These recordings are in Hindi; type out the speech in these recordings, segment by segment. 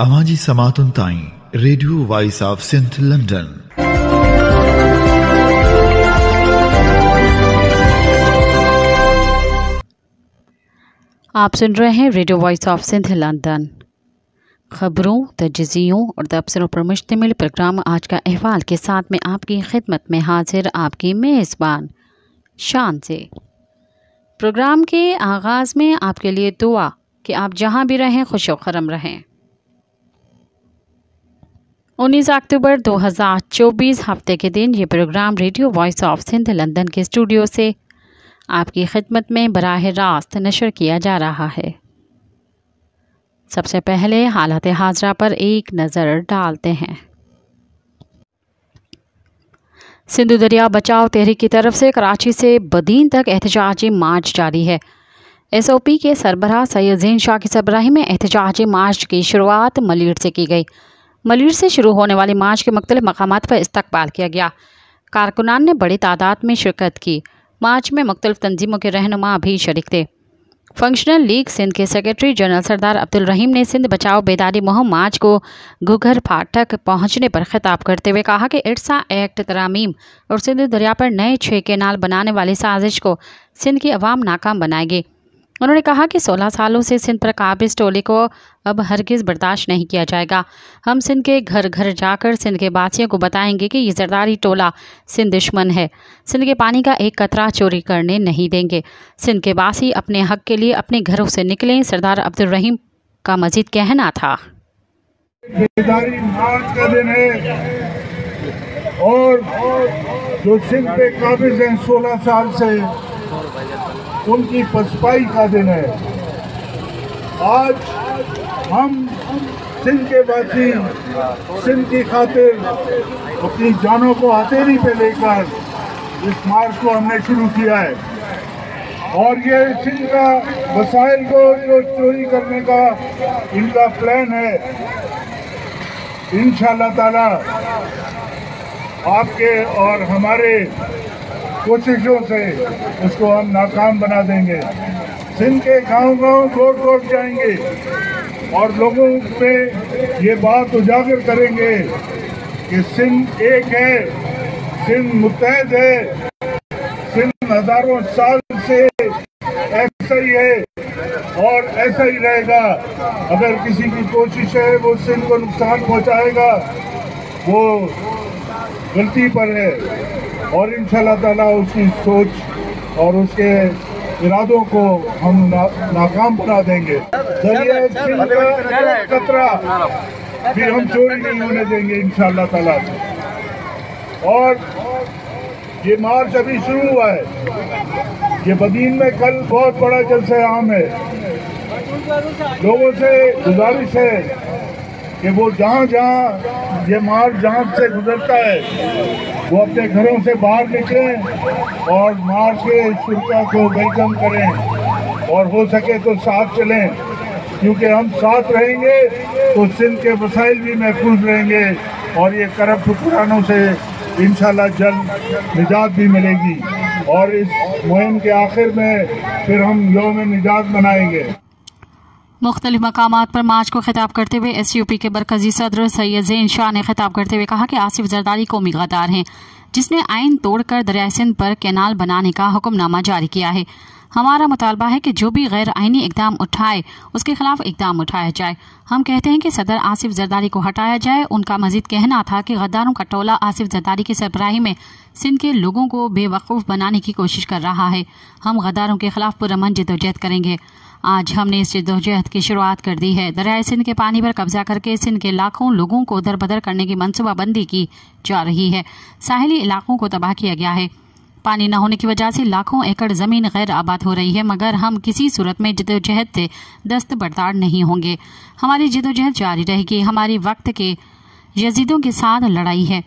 अवाजी समातुन ताई radio voice of Sindh London आप सुन रहे हैं radio voice of Sindh London खबरों तजियों और तबसरों पर मुश्तमिल प्रोग्राम आज का अहवाल के साथ में आपकी खिदमत में हाजिर आपकी मेज़बान शान से प्रोग्राम के आगाज़ में आपके लिए दुआ कि आप जहाँ भी रहें खुश खरम रहें उन्नीस अक्टूबर 2024 हफ्ते के दिन ये program radio voice of Sindh London के स्टूडियो से आपकी खिदमत में बरह रास्त नशर किया जा रहा है सबसे पहले हालत हाजरा पर एक नज़र डालते हैं सिंधु दरिया बचाव तहरीक की तरफ से कराची से बदीन तक एहतजाजी मार्च जारी है एस ओ पी के सरबराह सैयद जीन शाह की सरबराही में एहतजाजी मार्च की शुरुआत मलीर से की गई मलिर से शुरू होने वाले मार्च के मुख्तलिफ मकाम पर इस्तबाल किया गया कारकुनान ने बड़ी तादाद में शिरकत की मार्च में मुख्तलिफ तनजीमों के रहनुमा भी शरीक थे फंक्शनल लीग सिंध के सेक्रेटरी जनरल सरदार अब्दुल रहीम ने सिंध बचाओ बेदारी मुहम मार्च को घुघर फाटक पहुंचने पर खिताब करते हुए कहा कि इर्सा एक्ट तरामीम और सिंध दरिया पर नए छः केनाल बनाने वाली साजिश को सिंध की आवाम नाकाम बनाएगी उन्होंने कहा कि 16 सालों से सिंध पर काबिज टोले को अब हरगिज बर्दाश्त नहीं किया जाएगा हम सिंध के घर घर जाकर सिंध के बासियों को बताएंगे कि ये जरदारी टोला सिंध दुश्मन है सिंध के पानी का एक कतरा चोरी करने नहीं देंगे सिंध के बासी अपने हक के लिए अपने घरों से निकले सरदार अब्दुल रहीम का मजीद कहना था और जो सिंध पे काबिज हैं सोलह साल से उनकी पसपाई का दिन है आज हम सिंध के वासी सिंध की खातिर अपनी जानों को हथेली पे लेकर इस मार्च को हमने शुरू किया है और ये सिंध का वसाइल को जो चोरी करने का इनका प्लान है इन ताला आपके और हमारे कोशिशों से उसको हम नाकाम बना देंगे सिंध के गांव गांव रोड रोड जाएंगे और लोगों पे ये बात उजागर करेंगे कि सिंध एक है सिंध मुतहद है सिंध हजारों साल से ऐसा ही है और ऐसा ही रहेगा अगर किसी की कोशिश है वो सिंध को नुकसान पहुंचाएगा वो गलती पर है और इन ताला उसकी सोच और उसके इरादों को हम ना, नाकाम बना देंगे खतरा कतरा भी हम चोरी नहीं होने देंगे इन ताला और ये मार्च अभी शुरू हुआ है ये बदीन में कल बहुत बड़ा जलसे आम है लोगों से गुजारिश है कि वो जहाँ जहाँ ये मार्ग जहाँ से गुजरता है वो अपने घरों से बाहर निकलें और मार्ग के शुल्का को वेलकम करें और हो सके तो साथ चलें क्योंकि हम साथ रहेंगे तो सिंध के वसाइल भी महफूज रहेंगे और ये करप्ट पुरानों से इन जल्द निजात भी मिलेगी और इस मुहिम के आखिर में फिर हम योम निजात मनाएंगे मुख्तलि मकाम पर मार्च को खिताब करते हुए एस यू पी के बरकजी सदर सैयद जैन शाह ने खिताब करते हुए कहा कि आसिफ जरदारी कौमी गदार हैं जिसने आइन तोड़कर दरिया सिंध पर कैनाल बनाने का हुक्मनामा जारी किया है हमारा मुतालबा है कि जो भी गैर आइनी इकदाम उठाए उसके खिलाफ इकदाम उठाया जाए हम कहते हैं कि सदर आसिफ जरदारी को हटाया जाए उनका मजीद कहना था कि गद्दारों का टोला आसिफ जरदारी की सरबराही में सिंध के लोगों को बेवकूफ़ बनाने की कोशिश कर रहा है हम गद्दारों के खिलाफ पुरमन जदोजहद करेंगे आज हमने इस जद्दोजहद की शुरुआत कर दी है दरियाए सिंध के पानी पर कब्जा करके सिंध के लाखों लोगों को दरबदर करने की मनसूबाबंदी की जा रही है साहली इलाकों को तबाह किया गया है पानी न होने की वजह से लाखों एकड़ जमीन गैर आबाद हो रही है मगर हम किसी सूरत में जदोजहद से दस्त नहीं होंगे हमारी जदोजहद जारी रहेगी हमारी वक्त के यजीदों के साथ लड़ाई है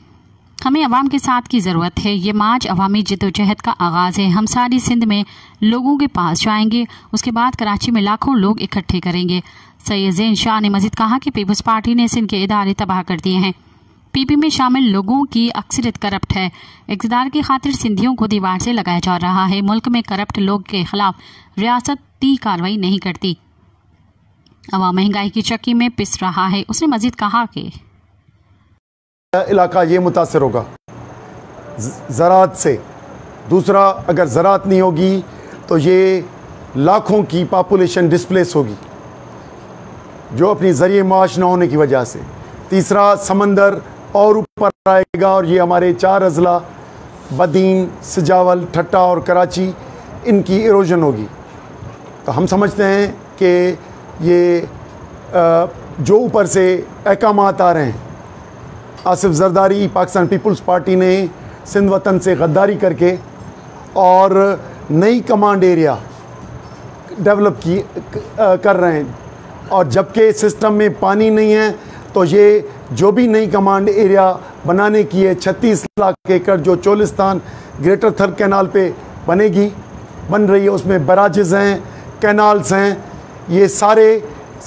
हमें अवाम के साथ की ज़रूरत है ये मार्च अवामी जदोजहद का आगाज़ है हम सारी सिंध में लोगों के पास जाएंगे उसके बाद कराची में लाखों लोग इकट्ठे करेंगे सैयद जैन शाह ने मजीद कहा कि पीपल्स पार्टी ने सिंध के इदारे तबाह कर दिए हैं पीपी में शामिल लोगों की अक्सरियत करप्ट है इकतदार की खातिर सिंधियों को दीवार से लगाया जा रहा है मुल्क में करप्ट लोग के खिलाफ रियासत ती कार्रवाई नहीं करती अवा महंगाई की चक्की में पिस रहा है उसने मजीद कहा कि इलाका ये मुतासर होगा ज़रात से दूसरा अगर ज़रात नहीं होगी तो ये लाखों की पापुलेशन डिस्प्लेस होगी जो अपनी ज़रिए माश ना होने की वजह से तीसरा समंदर और ऊपर आएगा और ये हमारे चार अजला बदीन सजावल ठट्टा और कराची इनकी इरोजन होगी तो हम समझते हैं कि ये जो ऊपर से अहकाम आ रहे हैं आसिफ जरदारी पाकिस्तान पीपल्स पार्टी ने सिंध वतन से गद्दारी करके और नई कमांड एरिया डेवलप की कर रहे हैं और जबकि सिस्टम में पानी नहीं है तो ये जो भी नई कमांड एरिया बनाने की है छत्तीस लाख एकड़ जो चोलिस्तान ग्रेटर थर कैनाल पे बनेगी बन रही है उसमें बराजेज हैं कैनाल्स हैं ये सारे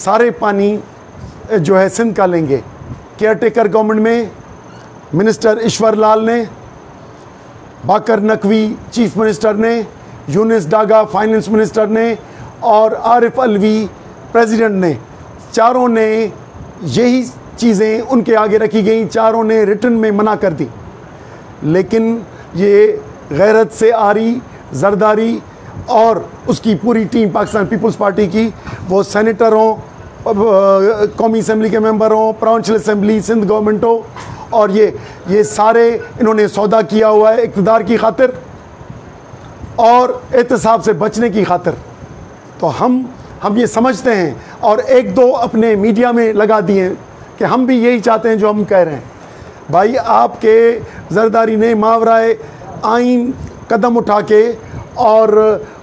सारे पानी जो है सिंध का लेंगे केयर टेकर गवर्नमेंट में मिनिस्टर ईश्वर लाल ने बाकर नकवी चीफ मिनिस्टर ने यूनिस डागा फाइनेंस मिनिस्टर ने और आरिफ अलवी प्रेसिडेंट ने चारों ने यही चीज़ें उनके आगे रखी गई चारों ने रिटर्न में मना कर दी लेकिन ये गैरत से आरी जरदारी और उसकी पूरी टीम पाकिस्तान पीपल्स पार्टी की वो सेनेटर हों कौमी असम्बली के मेंबर हों प्रांचल असम्बली सिंध गवर्नमेंट हो और ये ये सारे इन्होंने सौदा किया हुआ है इकतदार की खातिर और एहतसाब से बचने की खातिर तो हम हम ये समझते हैं और एक दो अपने मीडिया में लगा दिए कि हम भी यही चाहते हैं जो हम कह रहे हैं भाई आपके जरदारी ने मावराए आइन कदम उठा के और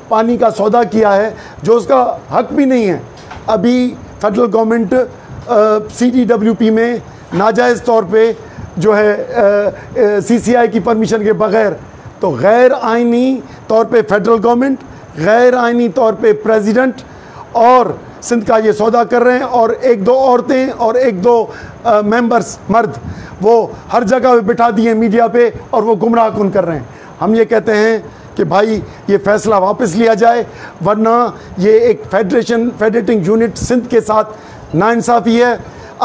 पानी का सौदा किया है जो उसका हक भी नहीं है अभी फेडरल गवर्नमेंट सी में नाजायज़ तौर पे जो है आई uh, uh, की परमिशन के बगैर तो गैर आइनी तौर पे फेडरल गवर्नमेंट गैर आइनी तौर पे प्रेसिडेंट और सिंध का ये सौदा कर रहे हैं और एक दो औरतें और एक दो आ, uh, मेंबर्स मर्द वो हर जगह बिठा दिए मीडिया पे और वो गुमराह कन कर रहे हैं हम ये कहते हैं कि भाई ये फैसला वापस लिया जाए वरना ये एक फेडरेशन फेडरेटिंग यूनिट सिंध के साथ नाइंसाफ़ी है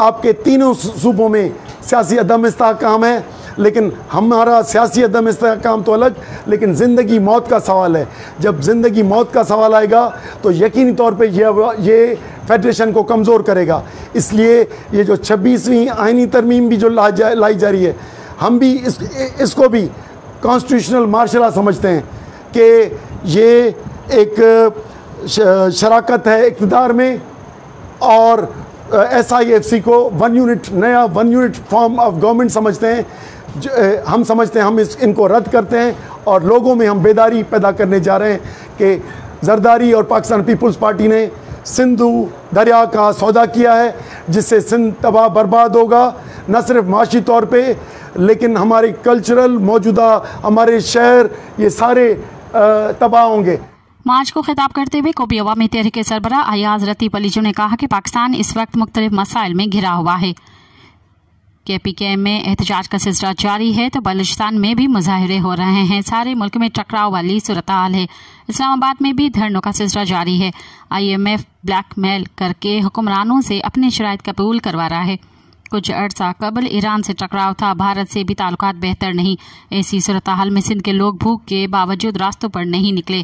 आपके तीनों सूबों में सियासी अदम इसकाम है लेकिन हमारा सियासी अदम इसकाम तो अलग लेकिन ज़िंदगी मौत का सवाल है जब ज़िंदगी मौत का सवाल आएगा तो यकीनी तौर पर यह ये फेडरेशन को कमज़ोर करेगा इसलिए ये जो छब्बीसवीं आइनी तरमीम भी जो ला जा, लाई जा रही है हम भी इस इसको भी कॉन्स्टिट्यूशनल मार्शल समझते हैं कि ये एक शराकत है इकतदार में और एस आई एफ सी को वन यूनिट नया one unit form of government समझते हैं हम समझते हैं हम इस इनको रद्द करते हैं और लोगों में हम बेदारी पैदा करने जा रहे हैं कि जरदारी और पाकिस्तान पीपल्स पार्टी ने सिंधु दरिया का सौदा किया है जिससे सिंध तबाह बर्बाद होगा न सिर्फ माशी तौर पे लेकिन हमारे कल्चरल मौजूदा हमारे शहर ये सारे तबाह होंगे मार्च को खिताब करते हुए कोबी अवामी के सरबरा अयाज रतीब अलीजू ने कहा कि पाकिस्तान इस वक्त मुख्तलिफ मसाइल में घिरा हुआ है के पी के एम में एहतजाज का सिलसिला जारी है तो बलूचिस्तान में भी मुजाहरे हो रहे हैं सारे मुल्क में टकराव वाली सूरत हाल है इस्लामाबाद में भी धरनों का सिलसिला जारी है I M F blackmail करके हुक्मरानों से अपनी शराय कबूल करवा रहा है कुछ अर्सा कबल ईरान से टकराव था भारत से भी ताल्लुक बेहतर नहीं ऐसी सूरत हाल में सिंध के लोग भूख के बावजूद रास्तों पर नहीं निकले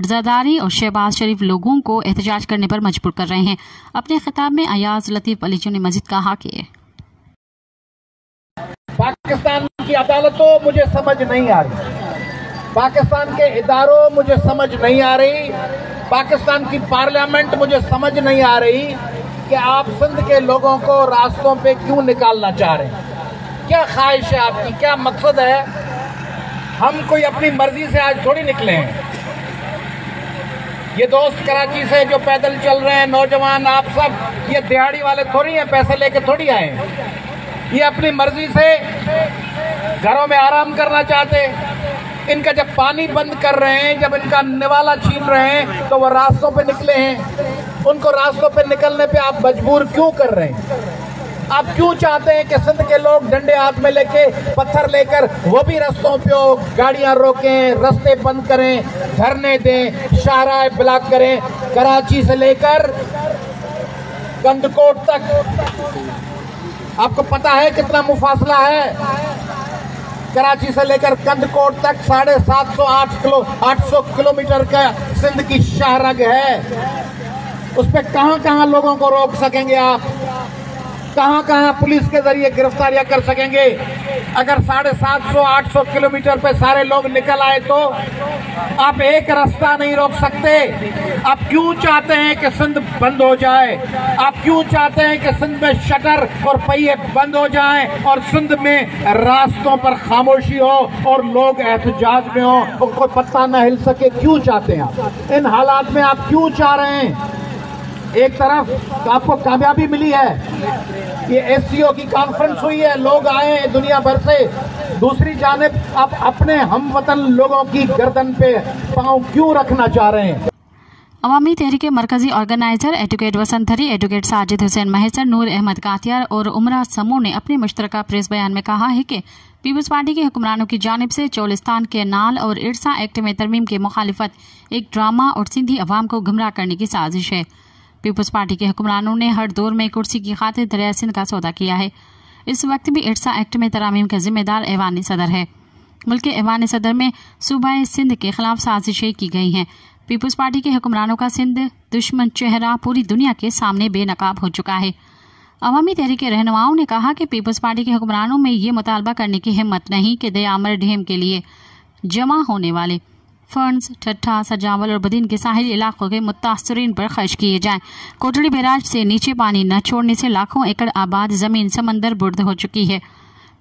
रजादारी और शहबाज शरीफ लोगों को एहतजाज करने पर मजबूर कर रहे हैं अपने खिताब में अयाज लतीफ अली ने मजिद कहा कि पाकिस्तान की अदालतों मुझे समझ नहीं आ रही पाकिस्तान के इदारों मुझे समझ नहीं आ रही पाकिस्तान की पार्लियामेंट मुझे समझ नहीं आ रही कि आप सिंध के लोगों को रास्तों पे क्यों निकालना चाह रहे हैं क्या ख्वाहिश है आपकी क्या मकसद है हम कोई अपनी मर्जी से आज थोड़ी निकले हैं ये दोस्त कराची से जो पैदल चल रहे हैं नौजवान आप सब ये दिहाड़ी वाले थोड़ी हैं पैसे लेके थोड़ी आए हैं ये अपनी मर्जी से घरों में आराम करना चाहते इनका जब पानी बंद कर रहे हैं जब इनका निवाला छीन रहे हैं तो वो रास्तों पे निकले हैं उनको रास्तों पर निकलने पर आप मजबूर क्यों कर रहे हैं आप क्यों चाहते हैं कि सिंध के लोग डंडे हाथ में लेके पत्थर लेकर वो भी रस्तों पे गाड़ियां रोकें रस्ते बंद करें धरने दें शाहरा ब्लॉक करें कराची से लेकर गंदकोट तक आपको पता है कितना मुफासला है कराची से लेकर कंदकोट तक साढ़े सात सौ आठ किलो आठ सौ किलोमीटर का सिंध की शाहरग है उस पर कहाँ कहाँ लोगों को रोक सकेंगे आप कहाँ कहाँ पुलिस के जरिए गिरफ्तारियां कर सकेंगे अगर साढ़े सात सौ आठ सौ किलोमीटर पे सारे लोग निकल आए तो आप एक रास्ता नहीं रोक सकते आप क्यों चाहते हैं कि सिंध बंद हो जाए आप क्यों चाहते हैं कि सिंध में शटर और पहिए बंद हो जाएं और सिंध में रास्तों पर खामोशी हो और लोग एहतजाज में हो उनको पत्ता न हिल सके क्यों चाहते हैं आप इन हालात में आप क्यों चाह रहे हैं एक तरफ आपको कामयाबी मिली है ये एस की कॉन्फ्रेंस हुई है लोग आए हैं दुनिया भर से दूसरी जानब आप अपने हम वतन लोगों की गर्दन पे पाँव क्यों रखना चाह रहे हैं अवामी तहरीक मरकजी ऑर्गेनाइजर एडवोकेट वसंतरी एडवोकेट साजिद हुसैन महेसर नूर अहमद कातियार और उमरा समूह ने अपने मुश्तरक प्रेस बयान में कहा है कि पीपल्स पार्टी के हुक्मरानों की जानब से चौलिस्तान के नाल और इरसा एक्ट में तरमीम की मुखालफत एक ड्रामा और सिंधी अवाम को गुमराह करने की साजिश है पीपल्स पार्टी के हुक्मरानों ने हर दौर में कुर्सी की खातिर दरिया सिंध का सौदा किया है इस वक्त भी इर्सा एक्ट में तरामीम का जिम्मेदार ऐवान सदर है मुल्क ऐवान सदर में सूबा सिंध के खिलाफ साजिशें की गई हैं पीपल्स पार्टी के हुक्मरानों का सिंध दुश्मन चेहरा पूरी दुनिया के सामने बेनकाब हो चुका है अवामी तहरीके रहनुमाओं ने कहा कि पीपल्स पार्टी के हुक्मरानों में ये मुतालबा करने की हिम्मत नहीं कि दयामर ढेम के लिए जमा होने वाले फंड्स ठट्ठा सजावल और बदिन के साहिल इलाकों के मुतासरीन पर खर्च किए जाएं कोटली बैराज से नीचे पानी न छोड़ने से लाखों एकड़ आबाद ज़मीन समंदर बुर्द हो चुकी है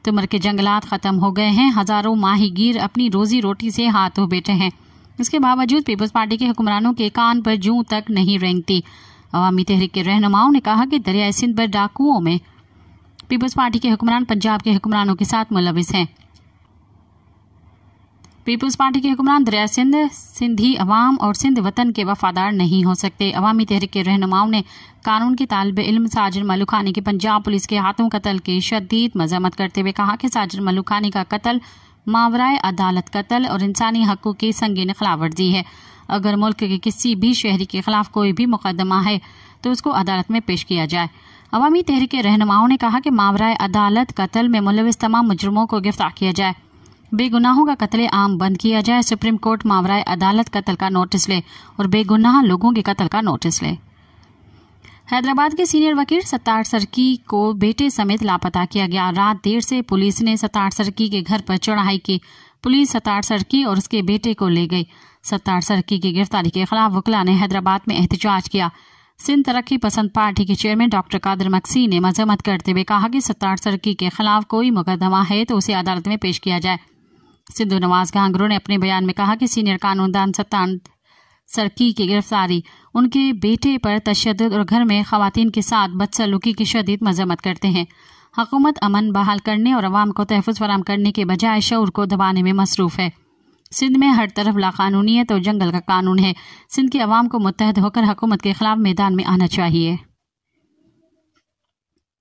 तुमर के जंगलात ख़त्म हो गए हैं हज़ारों माहीगीर अपनी रोज़ी रोटी से हाथ धो बैठे हैं इसके बावजूद पीपल्स पार्टी के हुक्मरानों के कान पर जूं तक नहीं रेंगती अवामी तहरीक के रहनुमाओं ने कहा कि दरिया सिंध पर डाकुओं में पीपल्स पार्टी के हुक्मरान पंजाब के हुक्मरानों के साथ मुलविस हैं पीपुल्स पार्टी के हुक्मरान दरिया सिंध सिंधी अवाम और सिंध वतन के वफादार नहीं हो सकते अवामी तहरीक के रहनुमाओं ने कानून के तालब इलम साजिर खानी की पंजाब पुलिस के हाथों कत्ल की शदीद मजम्मत करते हुए कहा कि साजिर खानी का कत्ल मावराए अदालत कत्ल और इंसानी हकों की संगीन खिलावर्जी है अगर मुल्क के किसी भी शहरी के खिलाफ कोई भी मुकदमा है तो उसको अदालत में पेश किया जाए अवामी तहरीक रहनुमाओं ने कहा कि मावरा अदालत कत्ल में मुलविस तमाम मुजरमों को गिरफ्तार किया जाए बेगुनाहों का कत्ले आम बंद किया जाए सुप्रीम कोर्ट मावराए अदालत कत्ल का नोटिस ले और बेगुनाह लोगों के कत्ल का नोटिस ले हैदराबाद के सीनियर वकील सत्तार सरकी को बेटे समेत लापता किया गया रात देर से पुलिस ने सत्तार सरकी के घर पर चढ़ाई की पुलिस सत्तार सरकी और उसके बेटे को ले गई सत्तार सरकी की गिरफ्तारी के खिलाफ वकला ने हैदराबाद में एहतजाज किया सिंध तरक्की पसंद पार्टी के चेयरमैन डॉक्टर कादिर मक्सी ने मजम्मत करते हुए कहा कि सत्तार सरकी के खिलाफ कोई मुकदमा है तो उसे अदालत में पेश किया जाए सिद्धू नवाज घांगरू ने अपने बयान में कहा कि सीनियर कानूनदान सत्तान सरकी की गिरफ्तारी उनके बेटे पर तशद और घर में खातन के साथ बदसलूकी की शदीद मजम्मत करते हैं हकूमत अमन बहाल करने और अवाम को तहफ़ फराम करने के बजाय शौर को दबाने में मसरूफ है सिंध में हर तरफ लाकानूनीत और जंगल का कानून है सिंध की अवाम को मुतहद होकर हकूमत के खिलाफ मैदान में आना चाहिए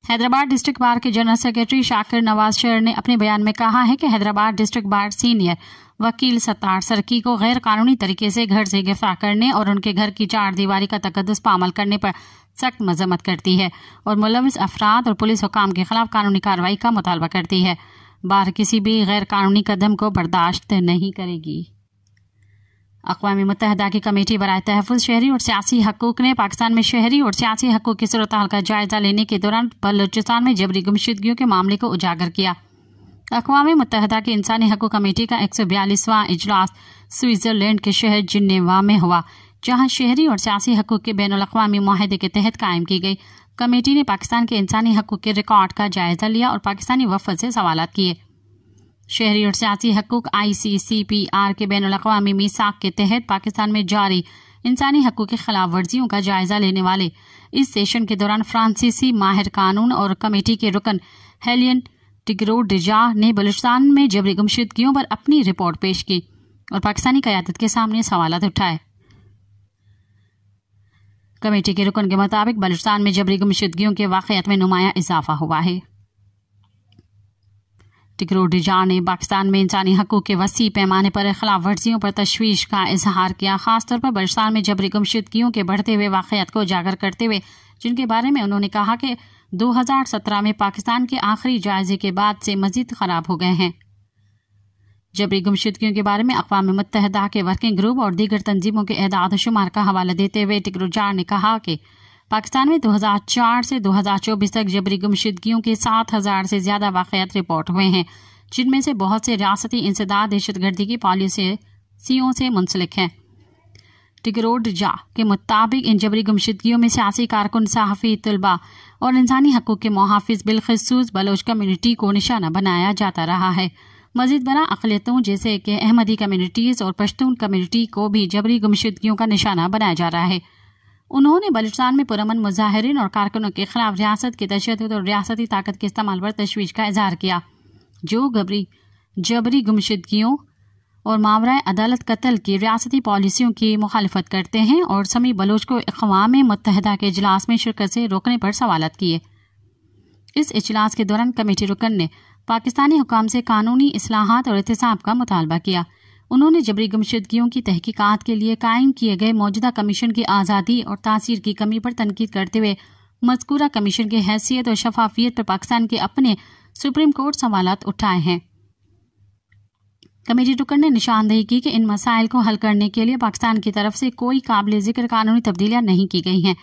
हैदराबाद डिस्ट्रिक्ट बार के जनरल सेक्रेटरी शाकिर नवाज शेर ने अपने बयान में कहा है कि हैदराबाद डिस्ट्रिक्ट बार सीनियर वकील सत्तार सरकी को गैर कानूनी तरीके से घर से गिरफ्तार करने और उनके घर की चार दीवारी का तकदस पामल करने पर सख्त मजम्मत करती है और मुलविस अफराद और पुलिस हुकाम के खिलाफ कानूनी कार्रवाई का मुतालबा करती है बार किसी भी गैर कानूनी कदम को बर्दाश्त नहीं करेगी अकवा मतहदा की कमेटी बरए तहफ़ शहरी और सियासी हकूक ने पाकिस्तान में शहरी और सियासी हकूक की सूरत का जायजा लेने के दौरान बलोचिस्तान में जबरी गुमशुदगियों के मामले को उजागर किया अकवा मतहदा की इंसानी हकूक कमेटी का एक सौ बयालीसवां इजलास स्विट्ज़रलैंड के शहर जिन्नेवा में हुआ जहाँ शहरी और सियासी हकूक के बैन अवी माहे के तहत कायम की गई कमेटी ने पाकिस्तान के इंसानी हकूक के रिकॉर्ड का जायजा लिया और पाकिस्तानी वफद से सवाल किए शहरी और सियासी हकूक I C C P R के बैन अवी मीसाक के तहत पाकिस्तान में जारी इंसानी हकूक की खिलाफ वर्जियों का जायजा लेने वाले इस सेशन के दौरान फ्रांसीसी माहिर कानून और कमेटी के रुकन हेलियन टिगरो डिजा ने बलूचिस्तान में जबरी गुमशुदगियों पर अपनी रिपोर्ट पेश की और पाकिस्तानी क्यादत के सामने सवाल उठाए कमेटी के रुकन के मुताबिक बलुचान में जबरी गुमशुदगियों के वाकत में नुमाया इजाफा हुआ है टिकरो डिजार ने पाकिस्तान में इंसानी हकूक के वसी पैमाने पर खिलाफ वर्जियों पर तशवीश का इजहार किया खासतौर पर बरसान में जबरी गुमशुदगियों के बढ़ते हुए वाकत को उजागर करते हुए जिनके बारे में उन्होंने कहा कि 2017 में पाकिस्तान के आखिरी जायजे के बाद से मजीद खराब हो गए हैं जबरी गुमशुदगियों के बारे में अकवा मुतहदा के वर्किंग ग्रुप और दीगर तंजीमों के अहदाद का हवाला देते हुए टिकरोजार ने कहा कि पाकिस्तान में 2004 से 2024 तक जबरी गुमशदगियों के 7000 से ज़्यादा वाकयात रिपोर्ट हुए हैं जिनमें से बहुत से रियासती इंसदा दहशत गर्दी की पॉलिसियों से मुंसलिक हैं जा के मुताबिक इन जबरी गुमशदगियों में सियासी कारकुन सहाफ़ी तलबा और इंसानी हकूक़ के मुहाफ़ बिलखसूस बलोच कम्यूनिटी को निशाना बनाया जाता रहा है मजीद बना अकलीतों जैसे कि अहमदी कम्यूनिटीज़ और पश्तून कम्यूनिटी को भी जबरी गुमशदगियों का निशाना बनाया जा रहा है उन्होंने बलूचिस्तान में पुरमन मुजाहरीन और कारकुनों के खिलाफ रियासत की दहशत और रियासती ताकत के इस्तेमाल पर तशवीश का इजहार किया जो गबरी जबरी गुमशदगियों और मावरा अदालत कत्ल की रियासती पॉलिसियों की मुखालफत करते हैं और समी बलोच को अकवा मुतहदा के इजलास में शिरकत से रोकने पर सवाल किए इस इजलास के दौरान कमेटी रुकन ने पाकिस्तानी हुकाम से कानूनी असलाहत और एहतसाब का मुतालबा किया उन्होंने जबरी गुमशुदगियों की तहकीकत के लिए कायम किए गए मौजूदा कमीशन की आज़ादी और तासीर की कमी पर तनकीद करते हुए मजकूरा कमीशन की हैसियत और शफाफियत पर पाकिस्तान के अपने सुप्रीम कोर्ट सवाल उठाए हैं कमेटी टुकड़ ने निशानदेही की कि इन मसाइल को हल करने के लिए पाकिस्तान की तरफ से कोई काबिल जिक्र कानूनी तब्दीलियां नहीं की गई हैं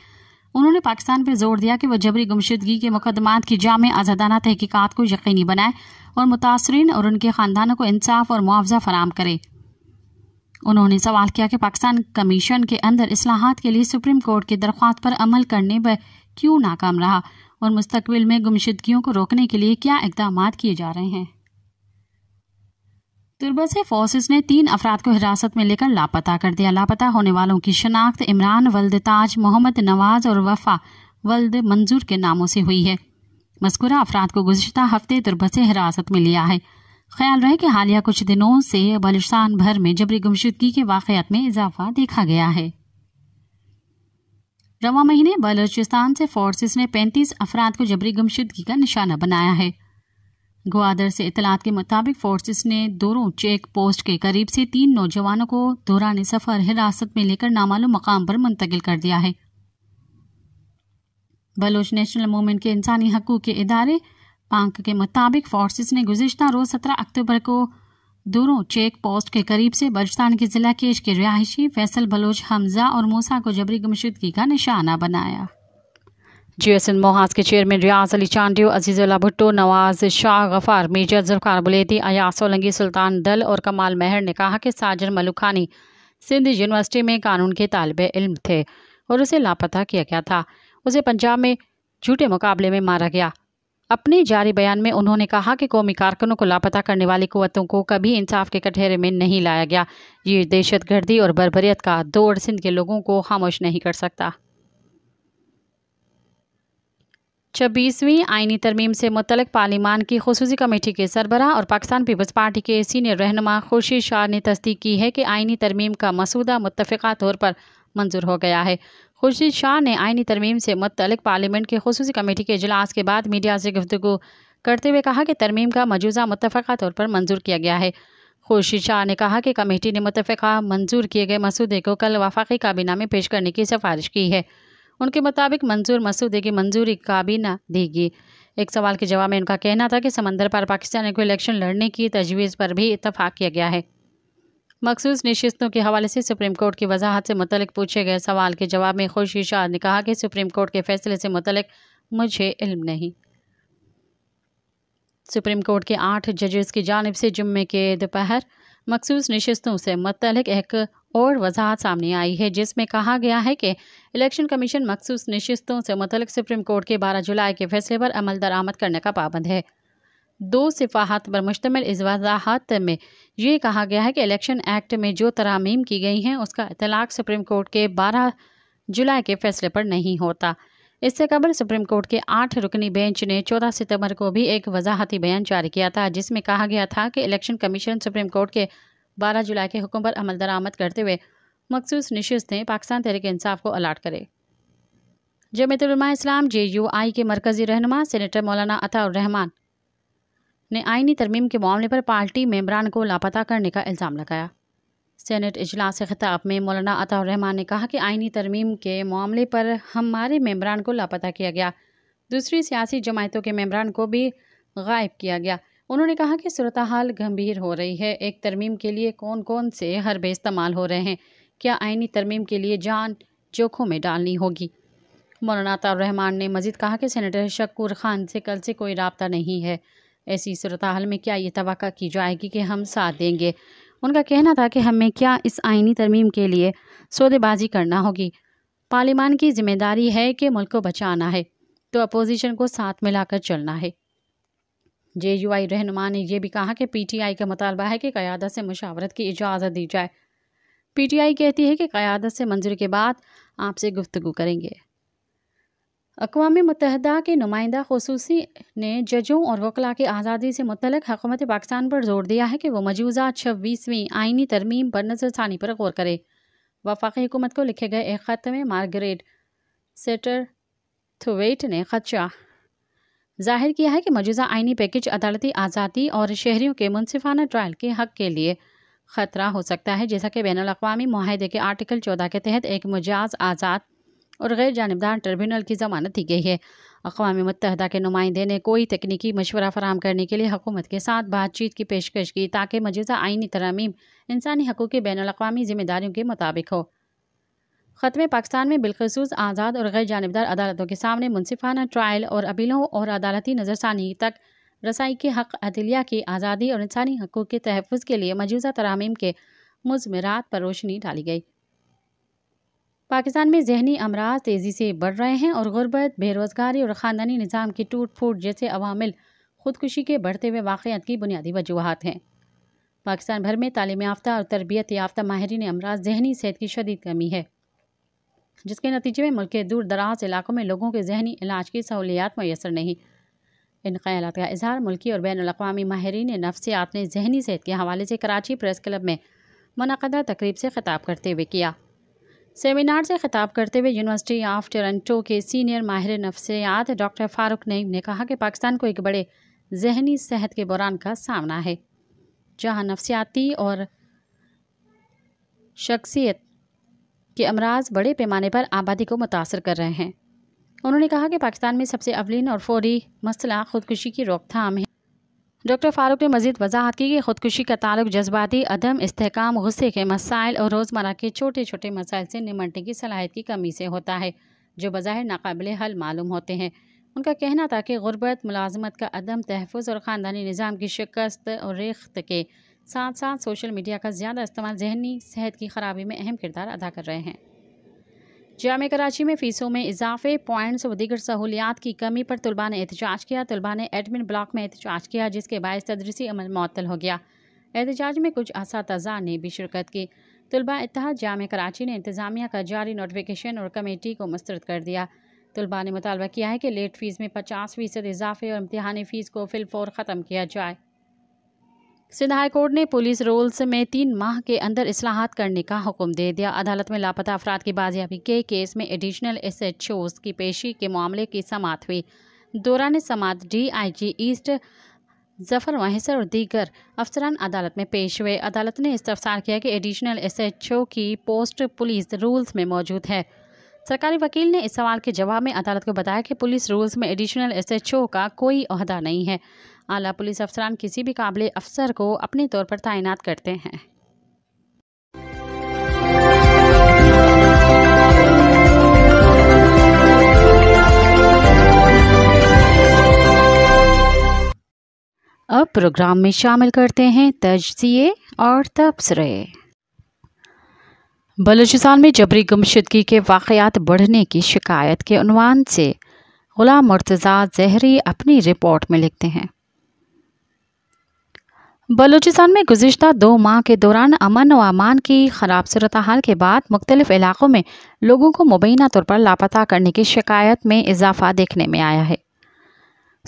उन्होंने पाकिस्तान पर जोर दिया कि वह जबरी गुमशुदगी के मुकदमा की जाम आज़ादाना तहकीकत को यकीनी बनाए और मुतासरीन और उनके खानदानों को इंसाफ और मुआवजा फराम करे उन्होंने सवाल किया कि पाकिस्तान कमीशन के अंदर असलाहत के लिए सुप्रीम कोर्ट की दरख्वास्त पर अमल करने पर क्यों नाकाम रहा और मुस्तबिल में गुमशदगियों को रोकने के लिए क्या इकदाम किए जा रहे हैं तुर्बा से ने तीन अफराद को हिरासत में लेकर लापता कर दिया लापता होने वालों की शनाख्त इमरान वल्द ताज मोहम्मद नवाज और वफा वल्द मंजूर के नामों से हुई है मस्कुरा अफराद को गुजशत हफ्ते तुर्बा से हिरासत में लिया है ख्याल रहे कि हालिया कुछ दिनों से बलिस्तान भर में जबरी गुमशुदगी के वाक़ात में इजाफा देखा गया है रवा महीने बलोचिस्तान से फोर्सेस ने 35 अफराद को जबरी गुमशुदगी का निशाना बनाया है ग्वादर से इतलात के मुताबिक फोर्सेस ने दोनों चेक पोस्ट के करीब से तीन नौजवानों को दौरान सफ़र हिरासत में लेकर नामालूम मकाम पर मुंतकिल कर दिया है बलोच नेशनल मूवमेंट के इंसानी हकूक़ के इदारे पांक के मुताबिक फोर्सेस ने गुजशत रोज सत्रह अक्टूबर को दोनों चेक पोस्ट के करीब से बलुस्तान के जिला केश के रिहायशी फैसल बलोच हमजा और मूसा को जबरी गुमशुदगी का निशाना बनाया एन मोहाज के चेयरमैन रियाज अली चांडियो अजीज़ुल्ला भुट्टो नवाज शाह गफार मेजर जुल्फ़ार बुलेती अया सोलंगी सुल्तान दल और कमाल मेहर ने कहा कि साजर मलुखानी सिंध यूनिवर्सिटी में कानून के तालब इल्म थे और उसे लापता किया गया था उसे पंजाब में झूठे मुकाबले में मारा गया अपने जारी बयान में उन्होंने कहा कि कौमी कारकुनों को लापता करने वाली कुतों को कभी इंसाफ के कटहरे में नहीं लाया गया ये दहशत गर्दी और बरबरीत का दौड़ सिंध के लोगों को खामोश नहीं कर सकता छब्बीसवीं आइनी तरमीम से मुतल पार्लिमान की खसूस कमेटी के सरबराह और पाकिस्तान पीपल्स पार्टी के सीनियर रहनमा खुर्शीद शाह ने तस्दीक की है कि आइनी तरमीम का मसूदा मुतफ़ा तौर पर मंजूर हो गया है खुर्शीद शाह ने आइनी तरमीम से मुतल पार्लियामेंट की खसूस कमेटी के अजलास के बाद मीडिया से गुफ्तु करते हुए कहा कि तरमीम का मौजूदा मुतफ़ा तौर पर मंजूर किया गया है खुर्शीद शाह ने कहा कि कमेटी ने मुतफ़ा मंजूर किए गए मसूदे को कल वफाकी काबीना में पेश करने की सिफारिश की है उनके मुताबिक मंजूर मसूदे की मंजूरी काबीना देगी एक सवाल के जवाब में उनका कहना था कि समंदर पर पाकिस्तान को इलेक्शन लड़ने की तजवीज़ पर भी इतफाक़ किया गया है मखसूस नशस्तों के हवाले से सुप्रीम कोर्ट की वजाहत से मतलब पूछे गए सवाल के जवाब में खुर्शी शाह ने कहा कि सुप्रीम कोर्ट के फैसले से मतलब मुझे इल्म नहीं सुप्रीम कोर्ट के आठ जजेस की जानब से जुम्मे के दोपहर मखसूस नशस्तों से मतलब एक और वजाहत सामने आई है जिसमें कहा गया है कि इलेक्शन कमीशन मखसूस नशस्तों से मतलब सुप्रीम कोर्ट के बारह जुलाई के फैसले पर अमल दरामद करने का पाबंद है दो सिफाहत पर मुश्तमिल वजाहत में ये कहा गया है कि इलेक्शन एक्ट में जो तरामीम की गई हैं उसका इतलाक़ सुप्रीम कोर्ट के बारह जुलाई के फैसले पर नहीं होता इससे कबल सुप्रीम कोर्ट के आठ रुकनी बेंच ने 14 सितंबर को भी एक वजाहती बयान जारी किया था जिसमें कहा गया था कि इलेक्शन कमीशन सुप्रीम कोर्ट के बारह जुलाई के हुक्म पर अमल दरामद करते हुए मखसूस नशस्तें पाकिस्तान तहरीक इंसाफ को अलाट करे जमतुलमा इस्लाम जे यू आई के मरकजी रहनुमा सीनेटर मौलाना अताउर रहमान ने आइनी तरमीम के मामले पर पार्टी मेम्बरान को लापता करने का इल्ज़ाम लगाया सेनेट इजलास खिताब में मौलाना अताउररहमान ने कहा कि आइनी तरमीम के मामले पर हमारे मेम्बरान को लापता किया गया दूसरी सियासी जमातों के मेम्बरान को भी गायब किया गया उन्होंने कहा कि सूरत हाल गंभीर हो रही है एक तरमीम के लिए कौन कौन से हरबे इस्तेमाल हो रहे हैं क्या आइनी तरमीम के लिए जान जोखों में डालनी होगी मौलाना तारहमान ने मजीद कहा कि सेनेटर शक्कूर खान से कल से कोई रबता नहीं है ऐसी सूरत हाल में क्या ये तो की जाएगी कि हम साथ देंगे उनका कहना था कि हमें क्या इस आइनी तरमीम के लिए सौदेबाजी करना होगी पार्लिमान की जिम्मेदारी है कि मुल्क को बचाना है तो अपोजिशन को साथ मिलाकर चलना है जे यू आई रहनुमा ने यह भी कहा कि पी टी आई का मुतालबा है कि क़्यादत से मुशावरत की इजाज़त दी जाए पी टी आई कहती है कि क़्यादत से मंजूर के बाद आपसे गुफ्तु करेंगे अकवा मतहदा के नुमाइंदा खसूसी ने जजों और वकला की आज़ादी से मुतलक हकूमत पाकिस्तान पर जोर दिया है कि वह मौजूदा छब्बीसवीं आइनी तरमीम पर नज़रसानी पर गौर करे वफाकी हुकूमत को लिखे गए एक ख़त में मार्गरेट सेटर थुवेट ने खदशा जाहिर किया है कि मौजूदा आइनी पैकेज अदालती आज़ादी और शहरीों के मुनफाना ट्रायल के हक के लिए ख़तरा हो सकता है जैसा कि बैन अवी माहदे के आर्टिकल चौदह के तहत एक मजाज आज़ाद और गैर जानबदार ट्रिब्यूनल की जमानत दी गई है अकवा मुतहदा के नुमाइंदे ने कोई तकनीकी मशवरा फराम करने के लिए हकूमत के साथ बातचीत की पेशकश की ताकि मजूज़ा आइनी तरमीम इंसानी हकूक़ की बैन अवी जिम्मेदारियों के मुताबिक हो ख़त्म पाकिस्तान में बिलखसूस आज़ाद और गैर जानबदार अदालतों के सामने मुनसिफाना ट्रायल और अपीलों और अदालती नज़रसानी तक रसाई के हक अदलिया की आज़ादी और इंसानी हकूक़ के तहफ़ के लिए मौजूदा तरामीम के मुजमरात पर रोशनी डाली गई पाकिस्तान में जहनी अमराज तेज़ी से बढ़ रहे हैं और गुरबत बेरोज़गारी और ख़ानदानी निज़ाम की टूट फूट जैसे अवामिल खुदकुशी के बढ़ते हुए वाक़ात की बुनियादी वजूहत हैं पाकिस्तान भर में तालीम याफ्ता और तरबियत याफ्तः माहरीन अमराज जहनी सेहत की शदीद कमी है जिसके नतीजे में मुल्क के दूर दराज इलाकों में लोगों के जहनी इलाज की सहूलियात मैसर नहीं इन ख्याल का इजहार मुल्की और बैन अवी माहरीन नफ्सियात ने जहनी सेहत के हवाले से कराची प्रेस क्लब में मनदा तकरीब से खिताब करते हुए किया सेमिनार से खिताब करते हुए यूनिवर्सिटी ऑफ टोरंटो के सीनियर माहिर नफसियात डॉक्टर फारूक नईम ने कहा कि पाकिस्तान को एक बड़े जहनी सेहत के बुरान का सामना है जहाँ नफसियाती और शख्सियत के अमराज बड़े पैमाने पर आबादी को मुतासर कर रहे हैं उन्होंने कहा कि पाकिस्तान में सबसे अवलिन और फौरी मसला ख़ुदकुशी की रोकथाम है डॉक्टर फारूक ने मजीद वजाहत की कि खुदकुशी का ताल्लुक जज्बाती अदम इसकाम गुस्से के मसाइल और रोज़मर्रा के छोटे छोटे मसाइल से निमटने की सलाहियत की कमी से होता है जो बज़ाहिर नाकबिल हल मालूम होते हैं उनका कहना था कि गुर्बत मुलाजमत का अदम तहफ़ और ख़ानदानी निज़ाम की शिकस्त और रेख्त के साथ साथ सोशल मीडिया का ज़्यादा इस्तेमाल जहनी सेहत की ख़राबी में अहम किरदार अदा कर रहे हैं जाम कराची में फीसों में इजाफे पॉइंट्स व दीगर सहूलियात की कमी पर तलबा ने एहतजाज किया तलबा ने एडमिन ब्लॉक में एहतजाज किया जिसके बायस तदरसी अमल मअतल हो गया एहतजाज में कुछ इस ने भी शिरकत की तलबा इतिहाद जाम कराची ने इंतज़ामिया का जारी नोटिफिकेशन और कमेटी को मुस्तरद कर दिया तलबा ने मुतालबा किया है कि लेट फ़ीस में पचास फ़ीसद इजाफे और इम्तहानी फ़ीस को फिलफोर ख़त्म किया जाए सिंध हाईकोर्ट ने पुलिस रोल्स में तीन माह के अंदर असलाहत करने का हुक्म दे दिया अदालत में लापता अफराद की बाजियाबी के केस में एडिशनल एस एच ओज की पेशी के मामले की समात हुई दौरान समात D I G east Zafar Mahesar और दीगर अफसरान अदालत में पेश हुए अदालत ने इस्तफसार किया कि एडिशनल एस एच ओ की पोस्ट पुलिस रूल्स में मौजूद है सरकारी वकील ने इस सवाल के जवाब में अदालत को बताया कि पुलिस रूल्स में एडिशनल एस एच ओ का कोई अहदा नहीं है आला पुलिस अफसरान किसी भी काबिल अफसर को अपने तौर पर तैनात करते हैं अब प्रोग्राम में शामिल करते हैं तजिए और तबसरे बलूचिस्तान में जबरी गुमशदगी के वाकयात बढ़ने की शिकायत के अनवान से गुलाम मुर्तज़ा जहरी अपनी रिपोर्ट में लिखते हैं बलूचिस्तान में गुजशत दो माह के दौरान अमन व अमान की खराब सूरत हाल के बाद मुख्तलिफ इलाक़ों में लोगों को मुबैना तौर पर लापता करने की शिकायत में इजाफा देखने में आया है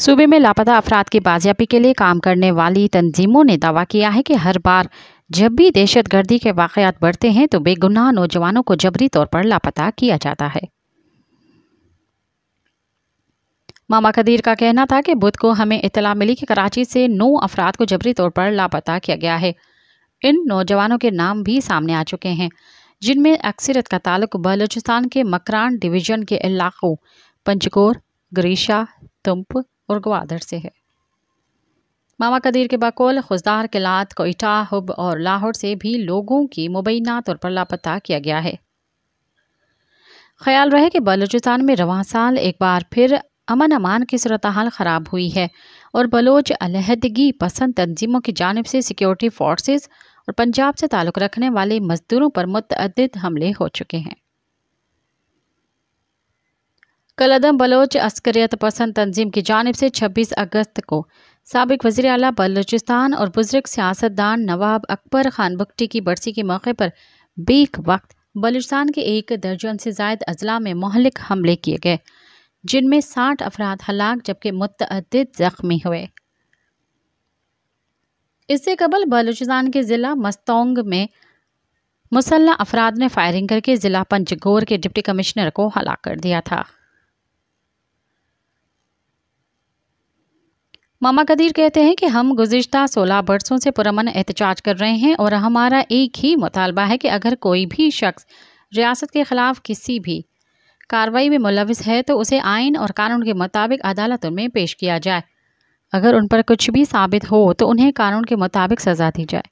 सूबे में लापता अफराद की बाजियाबी के लिए काम करने वाली तंजीमों ने दावा किया है कि हर बार जब भी दहशत गर्दी के वाक़ात बढ़ते हैं तो बेगुनाह नौजवानों को जबरी तौर पर लापता किया जाता है मामा कदीर का कहना था कि बुध को हमें इतला मिली कि कराची से नौ अफराद को जबरी तौर पर लापता किया गया है इन नौजवानों के नाम भी सामने आ चुके हैं जिनमें अक्सरत का ताल्लुक बलूचिस्तान के मकरान डिवीज़न के इलाकों पंचकोर ग्रीशा तुम्प और ग्वादर से है मामा कदीर के बकौल खुजदार किलात कोयटा हुब और लाहौर से भी लोगों की मुबैना तौर पर लापता किया गया है ख्याल रहे कि बलूचिस्तान में रवा साल एक बार फिर अमन अमान की सूरत ख़राब हुई है और बलोच अलहदगी पसंद तंजीमों की जानब से सिक्योरिटी फोर्सेज और पंजाब से ताल्लुक़ रखने वाले मज़दूरों पर मुतद हमले हो चुके हैं कलदम बलोच अस्करियत पसंद तंजीम की जानब से 26 अगस्त को सबक वजी अला बलोचिस्तान और बुजुर्ग सियासतदान नवाब अकबर खान बगटी की बरसी के मौके पर बीक वक्त बलूचिस्तान के एक दर्जन से जायद अजला में महलिक हमले किए गए जिनमें साठ अफराद हलाक जबकि मुतद जख्मी हुए इससे कबल बलूचिस्तान के ज़िला मस्तोंग में मुसल्ला अफराद ने फायरिंग करके ज़िला पंचगोर के डिप्टी कमिश्नर को हलाक कर दिया था मामा कदीर कहते हैं कि हम गुज्त सोलह बरसों से पुरमन एहतजाज कर रहे हैं और हमारा एक ही मुतालबा है कि अगर कोई भी शख्स रियासत के ख़िलाफ़ किसी भी कार्रवाई में मुलविस है तो उसे आइन और कानून के मुताबिक अदालतों में पेश किया जाए अगर उन पर कुछ भी साबित हो तो उन्हें कानून के मुताबिक सज़ा दी जाए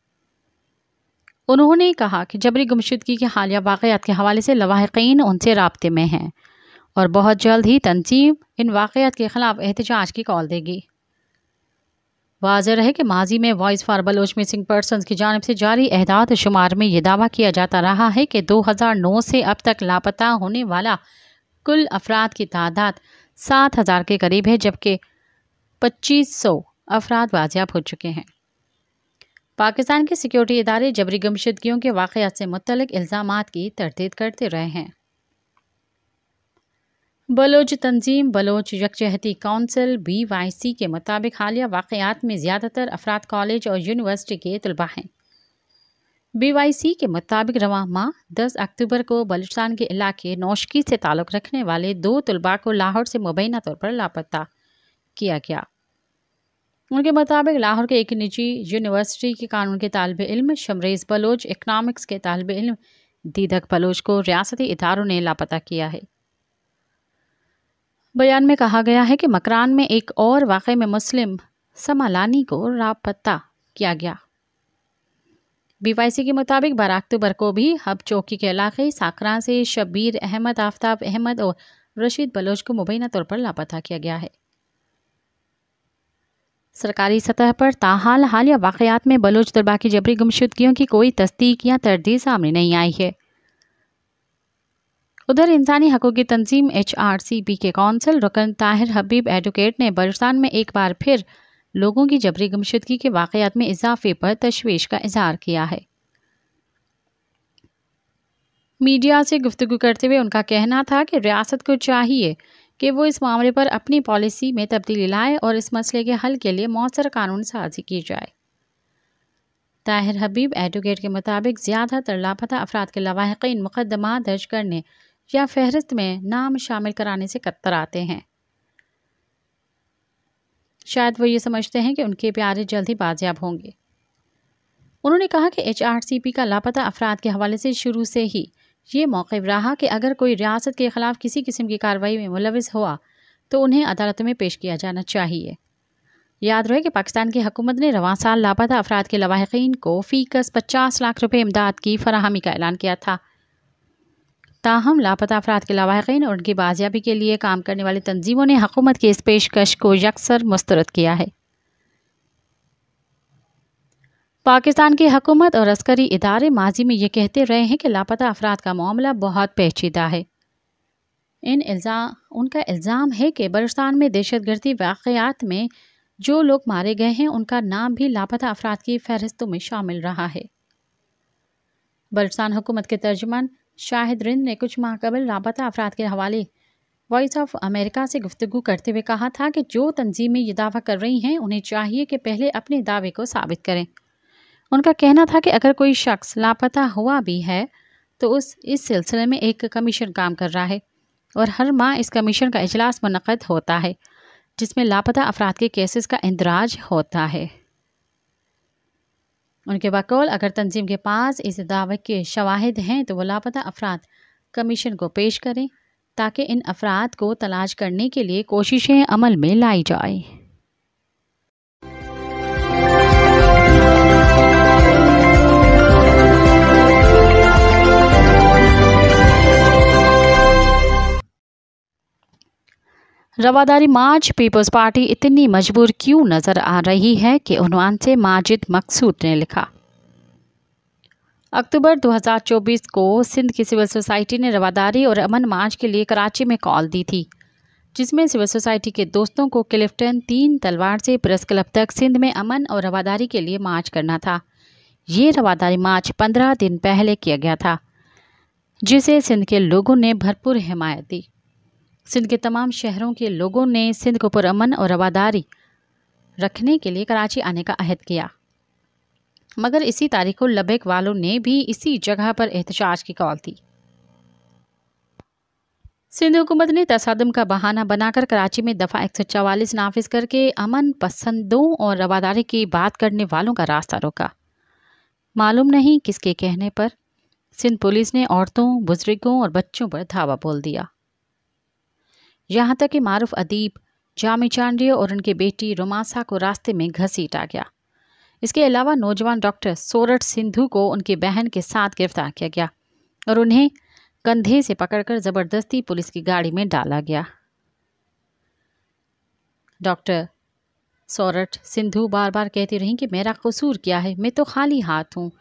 उन्होंने कहा कि जबरी गुमशुदगी के हालिया वाकयात के हवाले से लवाहकिन उनसे रबते में हैं और बहुत जल्द ही तंजीम इन वाकयात के ख़िलाफ़ एहतजाज की कॉल देगी वाज रहे कि माजी में वॉइस फॉर बलोच मिसिंग सिंह पर्सन की जानब से जारी अहदाद शुमार में यह दावा किया जाता रहा है कि 2009 से अब तक लापता होने वाला कुल अफराद की तादाद सात हज़ार के करीब है जबकि पच्चीस सौ अफराद बाजियाब हो चुके हैं पाकिस्तान के सिक्योरिटी इदारे जबरी गमशदगियों के वाकयात से मुतलक इल्ज़ाम की तरदीद करते रहे हैं बलोच तंजीम Baloch Yakjehti council B Y C के मुताबिक हालिया वाक़ात में ज़्यादातर अफराद कॉलेज और यूनिवर्सिटी के तलबा हैं बीवाईसी के मुताबिक माह दस अक्टूबर को बलूचिस्तान के इलाके नौशकी से ताल्लुक़ रखने वाले दो तलबा को लाहौर से मुबैना तौर पर लापता किया गया उनके मुताबिक लाहौर के एक निजी यूनिवर्सिटी के कानून के तालब इल्म शमरेज बलोच इकनॉमिक्स के तालब इल्म दीदक बलोच को रियासती इदारों ने लापता किया है बयान में कहा गया है कि मकरान में एक और वाक़े में मुस्लिम समालानी को लापता किया गया बीवाईसी के मुताबिक बाराक तुबर को भी हब चौकी के इलाके साकरा से शब्बीर अहमद आफ्ताब अहमद और रशीद बलोच को मुबैना तौर पर लापता किया गया है सरकारी सतह पर ताहाल हालिया वाकयात में बलोच दरबा की जबरी गुमशुदगियों की कोई तस्दीक या तरदीद सामने नहीं आई है उधर इंसानी हकों की तंजीम एच आर सी बी के कौंसल रुकन ताहिर हबीब एडवोकेट ने बलुस्तान में एक बार फिर लोगों की जबरी गमशदगी के वाकयात में इजाफे पर तशवीश का इजहार किया है मीडिया से गुफ्तु करते हुए उनका कहना था कि रियासत को चाहिए कि वो इस मामले पर अपनी पॉलिसी में तब्दीली लाए और इस मसले के हल के लिए मौसर कानून साजी की जाए ताहिर हबीब एडवोकेट के मुताबिक ज़्यादातर लापता अफराद के लवाकिन मुकदमा दर्ज करने या फहरिस्त में नाम शामिल कराने से कतराते हैं शायद वो ये समझते हैं कि उनके प्यारे जल्द ही बाजियाब होंगे उन्होंने कहा कि एच का लापता अफराद के हवाले से शुरू से ही ये मौक़ रहा कि अगर कोई रियासत के ख़िलाफ़ किसी किस्म की कार्रवाई में मुलविस हुआ तो उन्हें अदालत में पेश किया जाना चाहिए याद रहे कि पाकिस्तान की हकूमत ने रवा साल लापता अफराद के लवाहकिन को फ़ीकस पचास लाख रुपये इमदाद की फराहमी का ऐलान किया था ताहम लापता अफराद के लवाकिन और उनकी बाजियाबी के लिए काम करने वाली तंजीमों ने हकूमत की इस पेशकश को यकसर मुस्तरद किया है पाकिस्तान की हकूमत और अस्करी इदारे माजी में ये कहते रहे हैं कि लापता अफराद का मामला बहुत पेचीदा है इन इल्ज़ाम उनका इल्ज़ाम है कि बलुस्तान में दहशत गर्दी वाक़ात में जो लोग मारे गए हैं उनका नाम भी लापता अफराद की फहरिस्तों में शामिल रहा है बलुस्तान हुकूमत के तर्जमान शाहिद रिंद ने कुछ माह कबल लापता अफराद के हवाले वॉइस ऑफ अमेरिका से गुफ्तु करते हुए कहा था कि जो तंजीमें ये दावा कर रही हैं उन्हें चाहिए कि पहले अपने दावे को साबित करें उनका कहना था कि अगर कोई शख्स लापता हुआ भी है तो उस इस सिलसिले में एक कमीशन काम कर रहा है और हर माह इस कमीशन का अजलास मनद होता है जिसमें लापता अफराद के केसेस का इंदराज होता है उनके बकौल अगर तंजीम के पास इस दावे के शवाहद हैं तो वह लापता अफराद कमीशन को पेश करें ताकि इन अफराद को तलाश करने के लिए कोशिशें अमल में लाई जाए रवादारी मार्च पीपल्स पार्टी इतनी मजबूर क्यों नज़र आ रही है कि उनवान से माजिद मकसूद ने लिखा अक्टूबर 2024 को सिंध की सिविल सोसाइटी ने रवादारी और अमन मार्च के लिए कराची में कॉल दी थी जिसमें सिविल सोसाइटी के दोस्तों को क्लिफ्टन तीन तलवार से प्रेस क्लब तक सिंध में अमन और रवादारी के लिए मार्च करना था ये रवादारी मार्च पंद्रह दिन पहले किया गया था जिसे सिंध के लोगों ने भरपूर हिमायत दी सिंध के तमाम शहरों के लोगों ने सिंध को पुरमन और रवादारी रखने के लिए कराची आने का अहद किया मगर इसी तारीख को लबेक वालों ने भी इसी जगह पर एहतजाज की कॉल दी सिंध हुकूमत ने तसादम का बहाना बनाकर कराची में दफ़ा एक सौ चवालीस नाफिज करके अमन पसंदों और रवादारी की बात करने वालों का रास्ता रोका मालूम नहीं किसके कहने पर सिंध पुलिस ने औरतों बुजुर्गों और बच्चों पर धावा बोल दिया यहाँ तक कि मारूफ अदीब जामी चांडियो और उनकी बेटी रोमांसा को रास्ते में घसीटा गया इसके अलावा नौजवान डॉक्टर सोरठ सिंधु को उनकी बहन के साथ गिरफ्तार किया गया और उन्हें कंधे से पकड़कर ज़बरदस्ती पुलिस की गाड़ी में डाला गया डॉक्टर सौरठ सिंधु बार बार कहती रहीं कि मेरा कसूर क्या है मैं तो खाली हाथ हूँ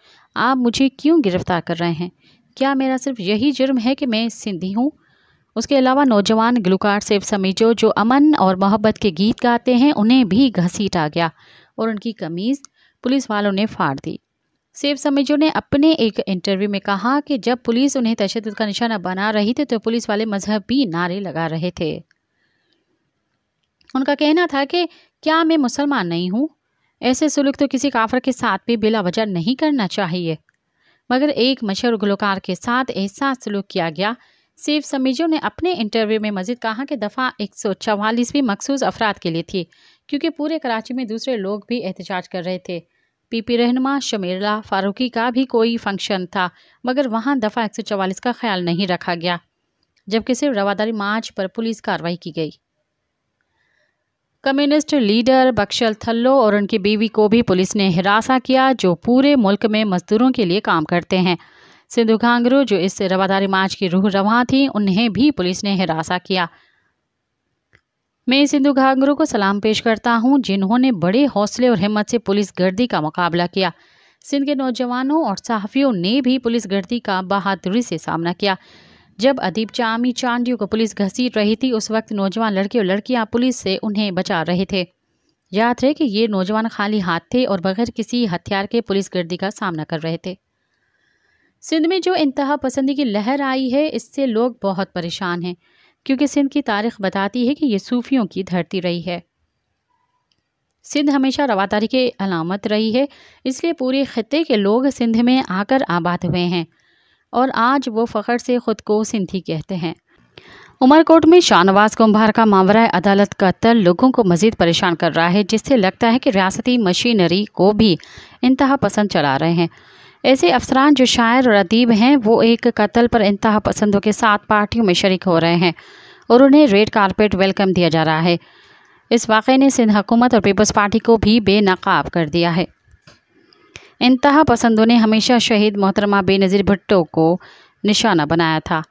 आप मुझे क्यों गिरफ्तार कर रहे हैं क्या मेरा सिर्फ यही जुर्म है कि मैं सिंधी हूँ उसके अलावा नौजवान गुलकार सेव समीजो जो अमन और मोहब्बत के गीत गाते हैं उन्हें भी घसीटा गया और उनकी कमीज़ पुलिस वालों ने फाड़ दी सेव समीजो ने अपने एक इंटरव्यू में कहा कि जब पुलिस उन्हें तशद का निशाना बना रही थी तो पुलिस वाले मजहबी नारे लगा रहे थे उनका कहना था कि क्या मैं मुसलमान नहीं हूँ ऐसे सुलूक तो किसी काफर के साथ भी बिला वजह नहीं करना चाहिए मगर एक मशहूर गुलकार के साथ ऐसा सलूक किया गया सिर्फ समीजो ने अपने इंटरव्यू में मजीद कहा कि दफ़ा एक सौ चवालीस भी मखसूस अफराद के लिए थी क्योंकि पूरे कराची में दूसरे लोग भी एहतजाज कर रहे थे पी पी रहनमा शमीरला फारूकी का भी कोई फंक्शन था मगर वहाँ दफ़ा एक सौ चवालीस का ख्याल नहीं रखा गया जबकि सिर्फ रवादारी मार्च पर पुलिस कार्रवाई की गई कम्युनिस्ट लीडर बक्शल थल्लो और उनकी बीवी को भी पुलिस ने हिरासा किया जो पूरे मुल्क में मजदूरों के लिए काम करते हैं सिंधु घांगरू जो इस रवादारी मार्च की रूह रवा थी उन्हें भी पुलिस ने हिरासा किया मैं सिंधु घांगरू को सलाम पेश करता हूं जिन्होंने बड़े हौसले और हिम्मत से पुलिस गर्दी का मुकाबला किया सिंध के नौजवानों और सहाफ़ियों ने भी पुलिस गर्दी का बहादुरी से सामना किया जब अदीप चामी चांडियों को पुलिस घसीट रही थी उस वक्त नौजवान लड़के और लड़कियां पुलिस से उन्हें बचा रहे थे याद रहे कि ये नौजवान खाली हाथ थे और बगैर किसी हथियार के पुलिस गर्दी का सामना कर रहे थे सिंध में जो इंतहा पसंदी की लहर आई है इससे लोग बहुत परेशान हैं क्योंकि सिंध की तारीख बताती है कि ये सूफियों की धरती रही है सिंध हमेशा रवादारी की अलामत रही है इसलिए पूरे खत्े के लोग सिंध में आकर आबाद हुए हैं और आज वो फ़खर से ख़ुद को सिंधी कहते हैं उमरकोट में शाहनवाज कुंभार का मामला अदालत का तल लोगों को मज़ीद परेशान कर रहा है जिससे लगता है कि रियासती मशीनरी को भी इंतहा पसंद चला रहे हैं ऐसे अफसरान जो शायर और अदीब हैं वो एक कत्ल पर इंतहा पसंदों के साथ पार्टियों में शरीक हो रहे हैं और उन्हें रेड कारपेट वेलकम दिया जा रहा है इस वाक़े ने सिंध हुकूमत और पीपल्स पार्टी को भी बेनकाब कर दिया है इंतहा पसंदों ने हमेशा शहीद मोहतरमा बेनज़ीर भुट्टो को निशाना बनाया था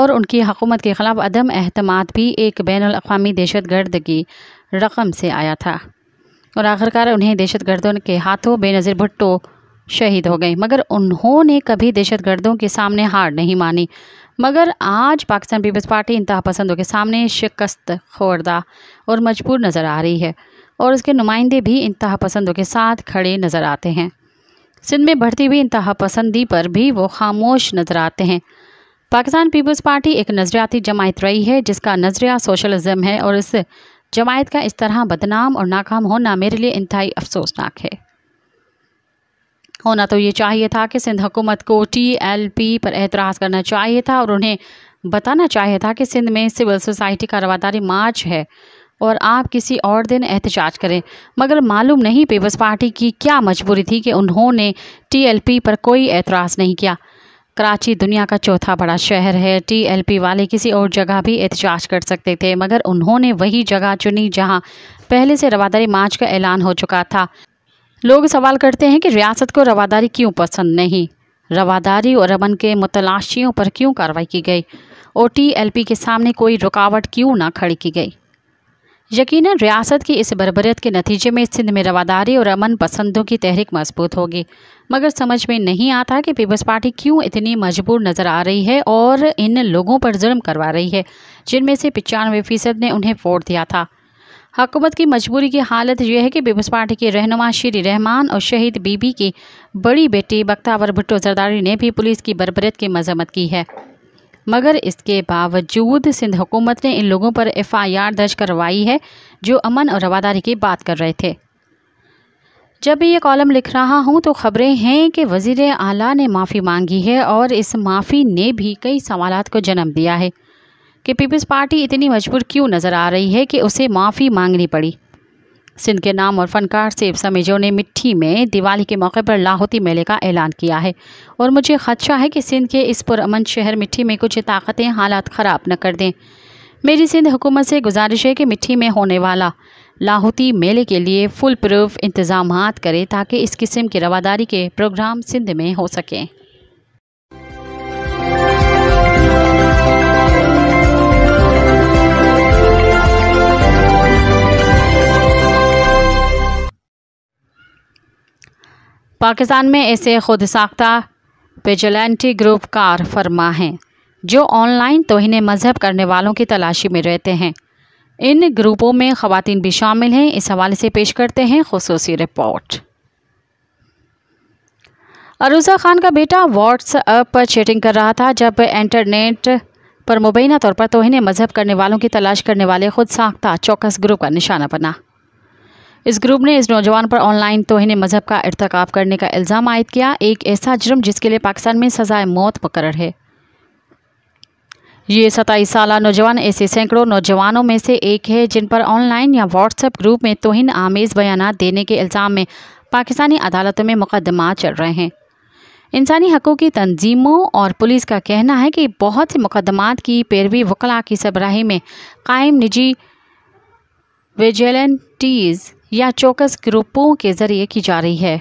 और उनकी हकूमत के ख़िलाफ़ अदम अहतमाद भी एक बैन अवी दहशत गर्द की रकम से आया था और आखिरकार उन्हें दहशत गर्दों के हाथों बेनज़ीर भुट्टो शहीद हो गई मगर उन्होंने कभी दहशतगर्दों के सामने हार नहीं मानी मगर आज पाकिस्तान पीपल्स पार्टी इंतहा पसंदों के सामने शिकस्त खोरदा और मजबूर नज़र आ रही है और उसके नुमाइंदे भी इंतहा पसंदों के साथ खड़े नज़र आते हैं सिंध में बढ़ती हुई इंतहा पसंदी पर भी वो खामोश नज़र आते हैं पाकिस्तान पीपल्स पार्टी एक नज़रियाती जमायत रही है जिसका नज़रिया सोशलिज़म है और इस जमायत का इस तरह बदनाम और नाकाम होना मेरे लिए इंतहाई अफसोसनाक है होना तो ये चाहिए था कि सिंध हुकूमत को टी एल पी पर एतराज़ करना चाहिए था और उन्हें बताना चाहिए था कि सिंध में सिविल सोसाइटी का रवादारी मार्च है और आप किसी और दिन एहतजाज करें मगर मालूम नहीं पीपल्स पार्टी की क्या मजबूरी थी कि उन्होंने टीएलपी पर कोई एतराज़ नहीं किया कराची दुनिया का चौथा बड़ा शहर है टीएलपी वाले किसी और जगह भी एहतजाज कर सकते थे मगर उन्होंने वही जगह चुनी जहां पहले से रवादारी मार्च का ऐलान हो चुका था लोग सवाल करते हैं कि रियासत को रवादारी क्यों पसंद नहीं रवादारी और अमन के मुतलाशियों पर क्यों कार्रवाई की गई ओ टी के सामने कोई रुकावट क्यों ना खड़ी की गई यकीनन रियासत की इस बरबरीत के नतीजे में सिंध में रवादारी और अमन पसंदों की तहरीक मजबूत होगी मगर समझ में नहीं आता कि पीपल्स पार्टी क्यों इतनी मजबूर नज़र आ रही है और इन लोगों पर जुल्म करवा रही है जिनमें से पचानवे फ़ीसद ने उन्हें वोट दिया था हुकूमत की मजबूरी की हालत यह है कि पीपल्स पार्टी के रहनुमा श्री रहमान और शहीद बीबी की बड़ी बेटी बख्तावर भुट्टो जरदारी ने भी पुलिस की बरबरीत की मजम्मत की है मगर इसके बावजूद सिंध हुकूमत ने इन लोगों पर एफआईआर दर्ज करवाई है जो अमन और रवादारी की बात कर रहे थे जब भी ये कॉलम लिख रहा हूँ तो खबरें हैं कि वज़ी आला ने माफ़ी मांगी है और इस माफ़ी ने भी कई सवाल को जन्म दिया है कि पीपल्स पार्टी इतनी मजबूर क्यों नज़र आ रही है कि उसे माफ़ी मांगनी पड़ी सिंध के नाम और फनकार सेब समेजो ने मिट्टी में दिवाली के मौके पर लाहौती मेले का ऐलान किया है और मुझे खदशा है कि सिंध के इस पुरमन शहर मिट्टी में कुछ ताकतें हालात ख़राब न कर दें मेरी सिंध हुकूमत से गुजारिश है कि मिट्टी में होने वाला लाहौती मेले के लिए फुल प्रूफ इंतज़ाम करें ताकि इस किस्म की रवादारी के प्रोग्राम सिंध में हो सकें पाकिस्तान में ऐसे खुद साख्ता पेजलेंटी ग्रुप कार फरमा हैं जो ऑनलाइन तोहन मज़हब करने वालों की तलाशी में रहते हैं इन ग्रुपों में खातन भी शामिल हैं इस हवाले से पेश करते हैं खसूस रिपोर्ट अरूजा खान का बेटा व्हाट्सएप पर चैटिंग कर रहा था जब इंटरनेट पर मुबैना तौर पर तोहन मज़हब करने वालों की तलाश करने वाले खुद साख्ता चौकस ग्रुप का निशाना बना इस ग्रुप ने इस नौजवान पर ऑनलाइन तोहन मज़हब का इरतकाब करने का इल्ज़ाम आयद किया एक ऐसा जुर्म जिसके लिए पाकिस्तान में सजाए मौत मुकर है ये सताईस साल नौजवान ऐसे सैकड़ों नौजवानों में से एक है जिन पर ऑनलाइन या व्हाट्सएप ग्रुप में तोहन आमेज़ बयान देने के इल्ज़ाम में पाकिस्तानी अदालतों में मुकदमा चल रहे हैं इंसानी हकों की तंजीमों और पुलिस का कहना है कि बहुत से मुकदमात की पैरवी वकला की सबराही में कायम निजी विजिलेंटीज़ या चौकस ग्रुपों के ज़रिए की जा रही है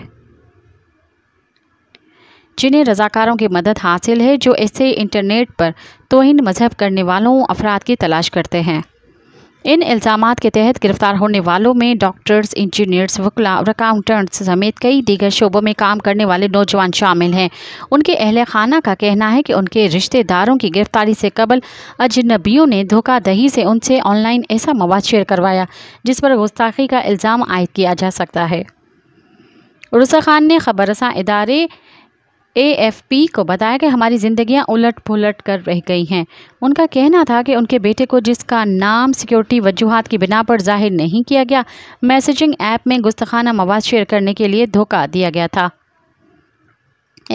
जिन्हें रजाकारों की मदद हासिल है जो ऐसे इंटरनेट पर तोहन मजहब करने वालों अफराद की तलाश करते हैं इन इल्ज़ाम के तहत गिरफ्तार होने वालों में डॉक्टर्स इंजीनियर्स वकला अकाउंटेंट्स समेत कई दीगर शोबों में काम करने वाले नौजवान शामिल हैं उनके अहल खाना का कहना है कि उनके रिश्तेदारों की गिरफ्तारी से कबल अजनबियों ने धोखाधही से उनसे ऑनलाइन ऐसा मवाद शेयर करवाया जिस पर गुस्ताखी का इल्ज़ाम आयद किया जा सकता है रुसा खान ने खबरसा इदारे एएफपी को बताया कि हमारी ज़िंदगियां उलट पुलट कर रह गई हैं उनका कहना था कि उनके बेटे को जिसका नाम सिक्योरिटी वजूहत की बिना पर जाहिर नहीं किया गया मैसेजिंग ऐप में गुस्तखाना मवाद शेयर करने के लिए धोखा दिया गया था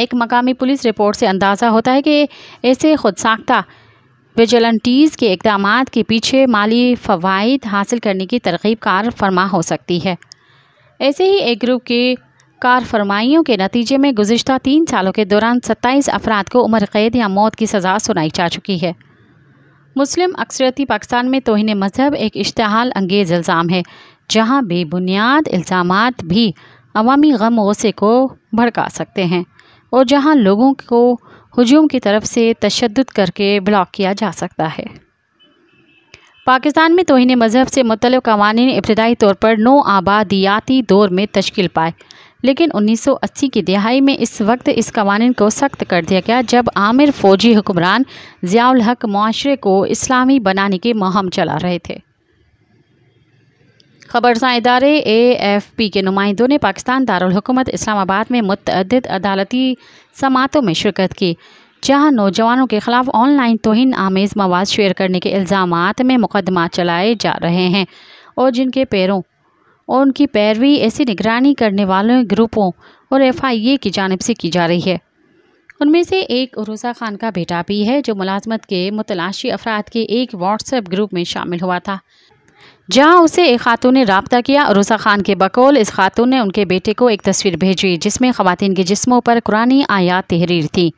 एक मकामी पुलिस रिपोर्ट से अंदाज़ा होता है कि ऐसे खुद साख्ता विजिलेंटीज़ के इकदाम के पीछे माली फ़वाद हासिल करने की तरकीबकार कार फरमा हो सकती है ऐसे ही एक ग्रुप के कार फरमाइयों के नतीजे में गुजशत तीन सालों के दौरान सत्ताईस अफराद को उम्र कैद या मौत की सज़ा सुनाई जा चुकी है मुस्लिम अक्सरती पाकिस्तान में तोहन मजहब एक इश्तहाल अंगेज इल्ज़ाम है जहाँ बेबुनियाद इल्ज़ाम भी अवामी गम वसे को भड़का सकते हैं और जहाँ लोगों को हजूम की तरफ से तशद करके ब्लॉक किया जा सकता है पाकिस्तान में तोहन मज़हब से मुतल कवानीन इब्तदाई तौर पर नौ आबादियाती दौर में तश्किल पाए लेकिन 1980 की दिहाई में इस वक्त इस कवानीन को सख्त कर दिया गया जब आमिर फ़ौजी हुक्मरान ज़ियाल हक माशरे को इस्लामी बनाने की मुहम चला रहे थे खबरसा इदारे एफ़ पी के नुमाइंदों ने पाकिस्तान दारकूमत इस्लामाबाद में मुतद अदालती समातों में शिरकत की जहां नौजवानों के खिलाफ ऑनलाइन तोहन आमेज़ मवाद शेयर करने के इल्ज़ाम में मुकदमा चलाए जा रहे हैं और जिनके पैरों और उनकी पैरवी ऐसी निगरानी करने वाले ग्रुपों और एफआईए की जानब से की जा रही है उनमें से एक रोज़ा खान का बेटा भी है जो मुलाजमत के मुतलाशी अफराद के एक व्हाट्सएप ग्रुप में शामिल हुआ था जहां उसे एक खातून ने रबता किया रोज़ा खान के बकौल इस खातून ने उनके बेटे को एक तस्वीर भेजी जिसमें खुवान के जिस्मों पर कुरानी आयात तहरीर थी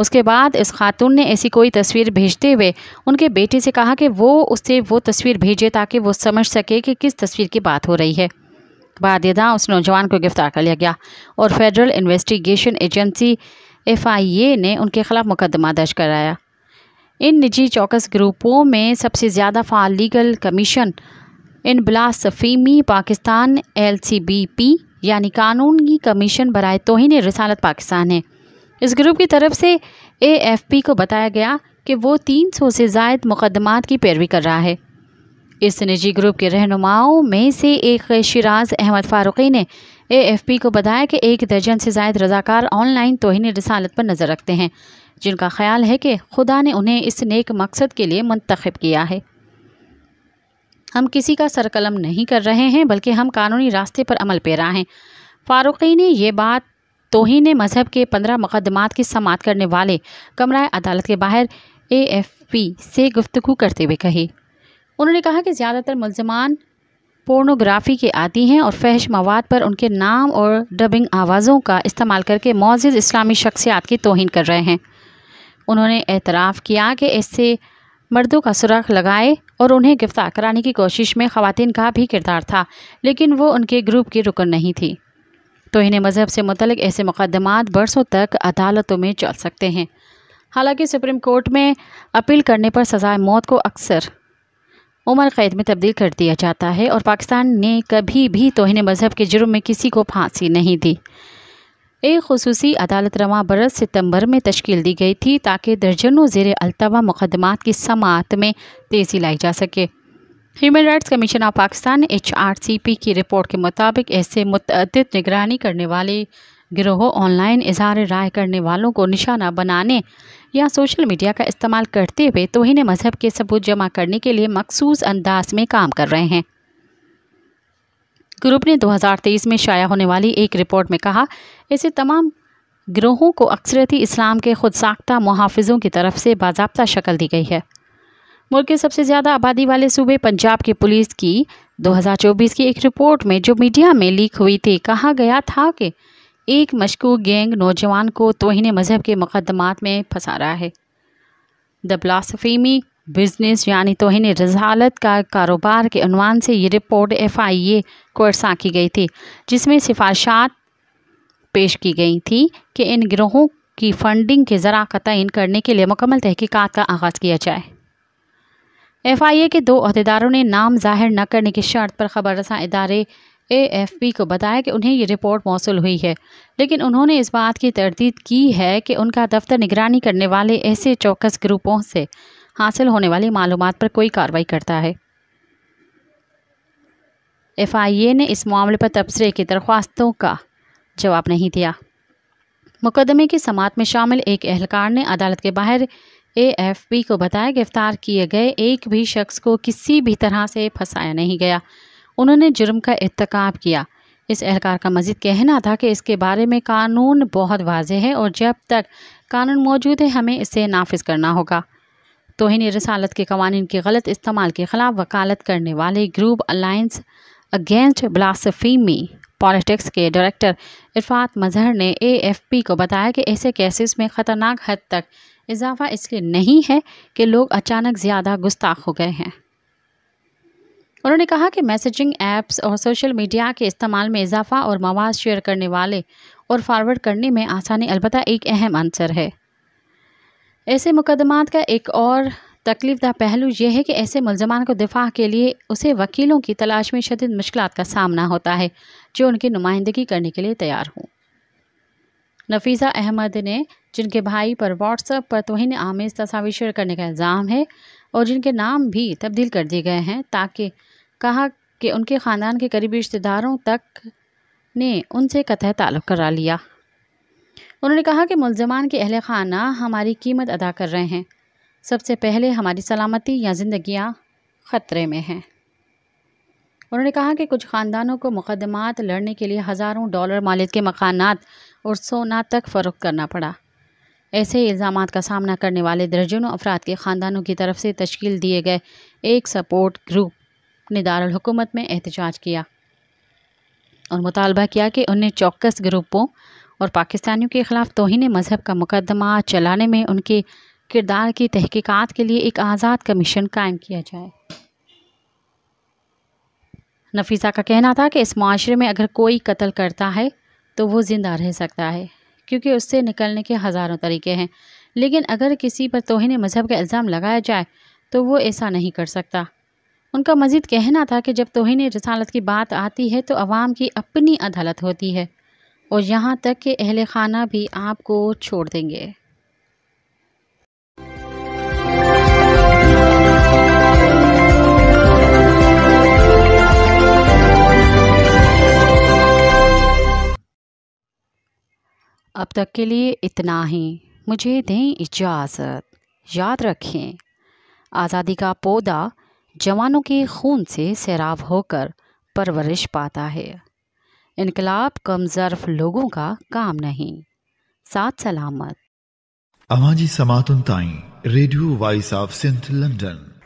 उसके बाद इस खातून ने ऐसी कोई तस्वीर भेजते हुए उनके बेटे से कहा कि वो उससे वो तस्वीर भेजे ताकि वो समझ सके कि किस तस्वीर की बात हो रही है यदा उस नौजवान को गिरफ्तार कर लिया गया और फेडरल इन्वेस्टिगेशन एजेंसी एफआईए ने उनके खिलाफ मुकदमा दर्ज कराया इन निजी चौकस ग्रुपों में सबसे ज़्यादा फाल legal commission in blasphemy Pakistan L C B P यानी कानूनी कमीशन बरए तोहन रसालत पाकिस्तान है इस ग्रुप की तरफ से एएफपी को बताया गया कि वो 300 से जायद मुकदमात की पैरवी कर रहा है इस निजी ग्रुप के रहनुमाओं में से एक शिराज अहमद फारूकी ने एएफपी को बताया कि एक दर्जन से जायद रजाकार ऑनलाइन तोहन रसालत पर नज़र रखते हैं जिनका ख्याल है कि खुदा ने उन्हें इस नेक मकसद के लिए मंतखब किया है हम किसी का सरकलम नहीं कर रहे हैं बल्कि हम कानूनी रास्ते पर अमल पैरा हैं फारूकी ने यह बात ने मजहब के पंद्रह मुकदमात की समात करने वाले कमरा अदालत के बाहर एएफपी से गुफ्तु करते हुए कही उन्होंने कहा कि ज़्यादातर मुलजमान पोर्नोग्राफी के आती हैं और फहश मवाद पर उनके नाम और डबिंग आवाज़ों का इस्तेमाल करके मोज़ इस्लामी शख्सियात की तोहन कर रहे हैं उन्होंने एतराफ़ किया कि इससे मर्दों का सुराख लगाए और उन्हें गिरफ्तार कराने की कोशिश में ख़वान का भी किरदार था लेकिन वो उनके ग्रुप की रुकन नहीं थी तो इन्हें मज़हब से मतलब ऐसे मुकदमा बरसों तक अदालतों में चल सकते हैं हालांकि सुप्रीम कोर्ट में अपील करने पर सजाए मौत को अक्सर उम्र कैद में तब्दील कर दिया जाता है और पाकिस्तान ने कभी भी तोहन मज़हब के जुर्म में किसी को फांसी नहीं दी एक खसूसी अदालत रवा बरस सितंबर में तश्कील दी गई थी ताकि दर्जनों जेर अलतवा मुकदमा की समात में तेज़ी लाई जा सके human rights commission of Pakistan P की रिपोर्ट के मुताबिक ऐसे मुतद निगरानी करने वाले गिरोह ऑनलाइन इजहार राय करने वालों को निशाना बनाने या सोशल मीडिया का इस्तेमाल करते हुए तोहन मजहब के सबूत जमा करने के लिए मखसूस अंदाज में काम कर रहे हैं ग्रुप ने 2023 में शाया होने वाली एक रिपोर्ट में कहा ऐसे तमाम गिरोहों को अक्सरती इस्लाम के खुद साख्ता मुहाफ़ों की तरफ से बाबा शक्ल दी गई है मुल्क के सबसे ज़्यादा आबादी वाले सूबे पंजाब की पुलिस की 2024 की एक रिपोर्ट में जो मीडिया में लीक हुई थी कहा गया था कि एक मशकूक गैंग नौजवान को तोहन मज़हब के मुकदमात में फंसा रहा है द ब्लासफीमी बिजनेस यानी तोहन रजालत का कारोबार के अनवान से ये रिपोर्ट एफ आई ए को अरसा की गई थी जिसमें सिफारशात पेश की गई थी कि इन गिरोहों की फंडिंग के ज़रा का करने के लिए मुकम्मल तहकीक़ात का आगाज़ किया जाए एफआईए के दो अहदेदारों ने नाम जाहिर न करने की शर्त पर खबर रसा इदारे एएफपी को बताया कि उन्हें ये रिपोर्ट मौसू हुई है लेकिन उन्होंने इस बात की तरदीद की है कि उनका दफ्तर निगरानी करने वाले ऐसे चौकस ग्रुपों से हासिल होने वाली मालूम पर कोई कार्रवाई करता है एफआईए ने इस मामले पर तबसरे की दरख्वास्तों का जवाब नहीं दिया मुकदमे की समात में शामिल एक एहलकार ने अदालत के बाहर एएफपी को बताया गिरफ्तार किए गए एक भी शख्स को किसी भी तरह से फंसाया नहीं गया उन्होंने जुर्म का इतकाम किया इस एहलकार का मजीद कहना था कि इसके बारे में कानून बहुत वाज है और जब तक कानून मौजूद है हमें इसे नाफिज करना होगा तोहनी रसालत के कवानीन के गलत इस्तेमाल के खिलाफ वकालत करने वाले group alliance against blasphemy politics के डायरेक्टर इरफात मजहर ने एएफपी को बताया कि ऐसे केसेस में ख़तरनाक हद तक इजाफा इसलिए नहीं है कि लोग अचानक ज़्यादा गुस्ताख हो गए हैं उन्होंने कहा कि मैसेजिंग ऐप्स और सोशल मीडिया के इस्तेमाल में इजाफा और मवाद शेयर करने वाले और फॉरवर्ड करने में आसानी अलबत् एक अहम आंसर है ऐसे मुकदमात का एक और तकलीफदा पहलू यह है कि ऐसे मुलजमान को दिफा के लिए उसे वकीलों की तलाश में शदीद मुश्किल का सामना होता है जो उनकी नुमाइंदगी करने के लिए तैयार हों नफीसा अहमद ने जिनके भाई पर व्हाट्सएप पर तोहन आमेज तस्वीर शेयर करने का इल्ज़ाम है और जिनके नाम भी तब्दील कर दिए गए हैं ताकि कहा कि उनके ख़ानदान के करीबी रिश्तेदारों तक ने उनसे कतः ताल्लुक़ करा लिया उन्होंने कहा कि मुलजमान के अहल खाना हमारी कीमत अदा कर रहे हैं सबसे पहले हमारी सलामती या जिंदगियां ख़तरे में हैं उन्होंने कहा कि कुछ ख़ानदानों को मुकदमात लड़ने के लिए हज़ारों डॉलर मालिक के मकान और सोना तक फ़रोख्त करना पड़ा ऐसे इल्ज़ाम का सामना करने वाले दर्जनों अफराद के ख़ानदानों की तरफ से तश्कील दिए गए एक सपोर्ट ग्रुप ने दारकूमत में एहतजाज किया और मुतालबा किया कि उन्हें चौकस ग्रुपों और पाकिस्तानियों के ख़िलाफ़ तोहन मज़हब का मुकदमा चलाने में उनके किरदार की तहकीकात के लिए एक आज़ाद कमीशन कायम किया जाए नफीसा का कहना था कि इस माशरे में अगर कोई कत्ल करता है तो वो ज़िंदा रह सकता है क्योंकि उससे निकलने के हज़ारों तरीके हैं लेकिन अगर किसी पर तोहन मज़हब का इल्ज़ाम लगाया जाए तो वो ऐसा नहीं कर सकता उनका मजीद कहना था कि जब तोहन रसालत की बात आती है तो आवाम की अपनी अदालत होती है और यहाँ तक कि अहल खाना भी आपको छोड़ देंगे अब तक के लिए इतना ही मुझे दें इजाज़त याद रखें आज़ादी का पौधा जवानों के खून से सैराब होकर परवरिश पाता है इनकलाब कमज़र्फ़ लोगों का काम नहीं साथ सलामत अवाजी समातुन ताई radio voice of Sindh London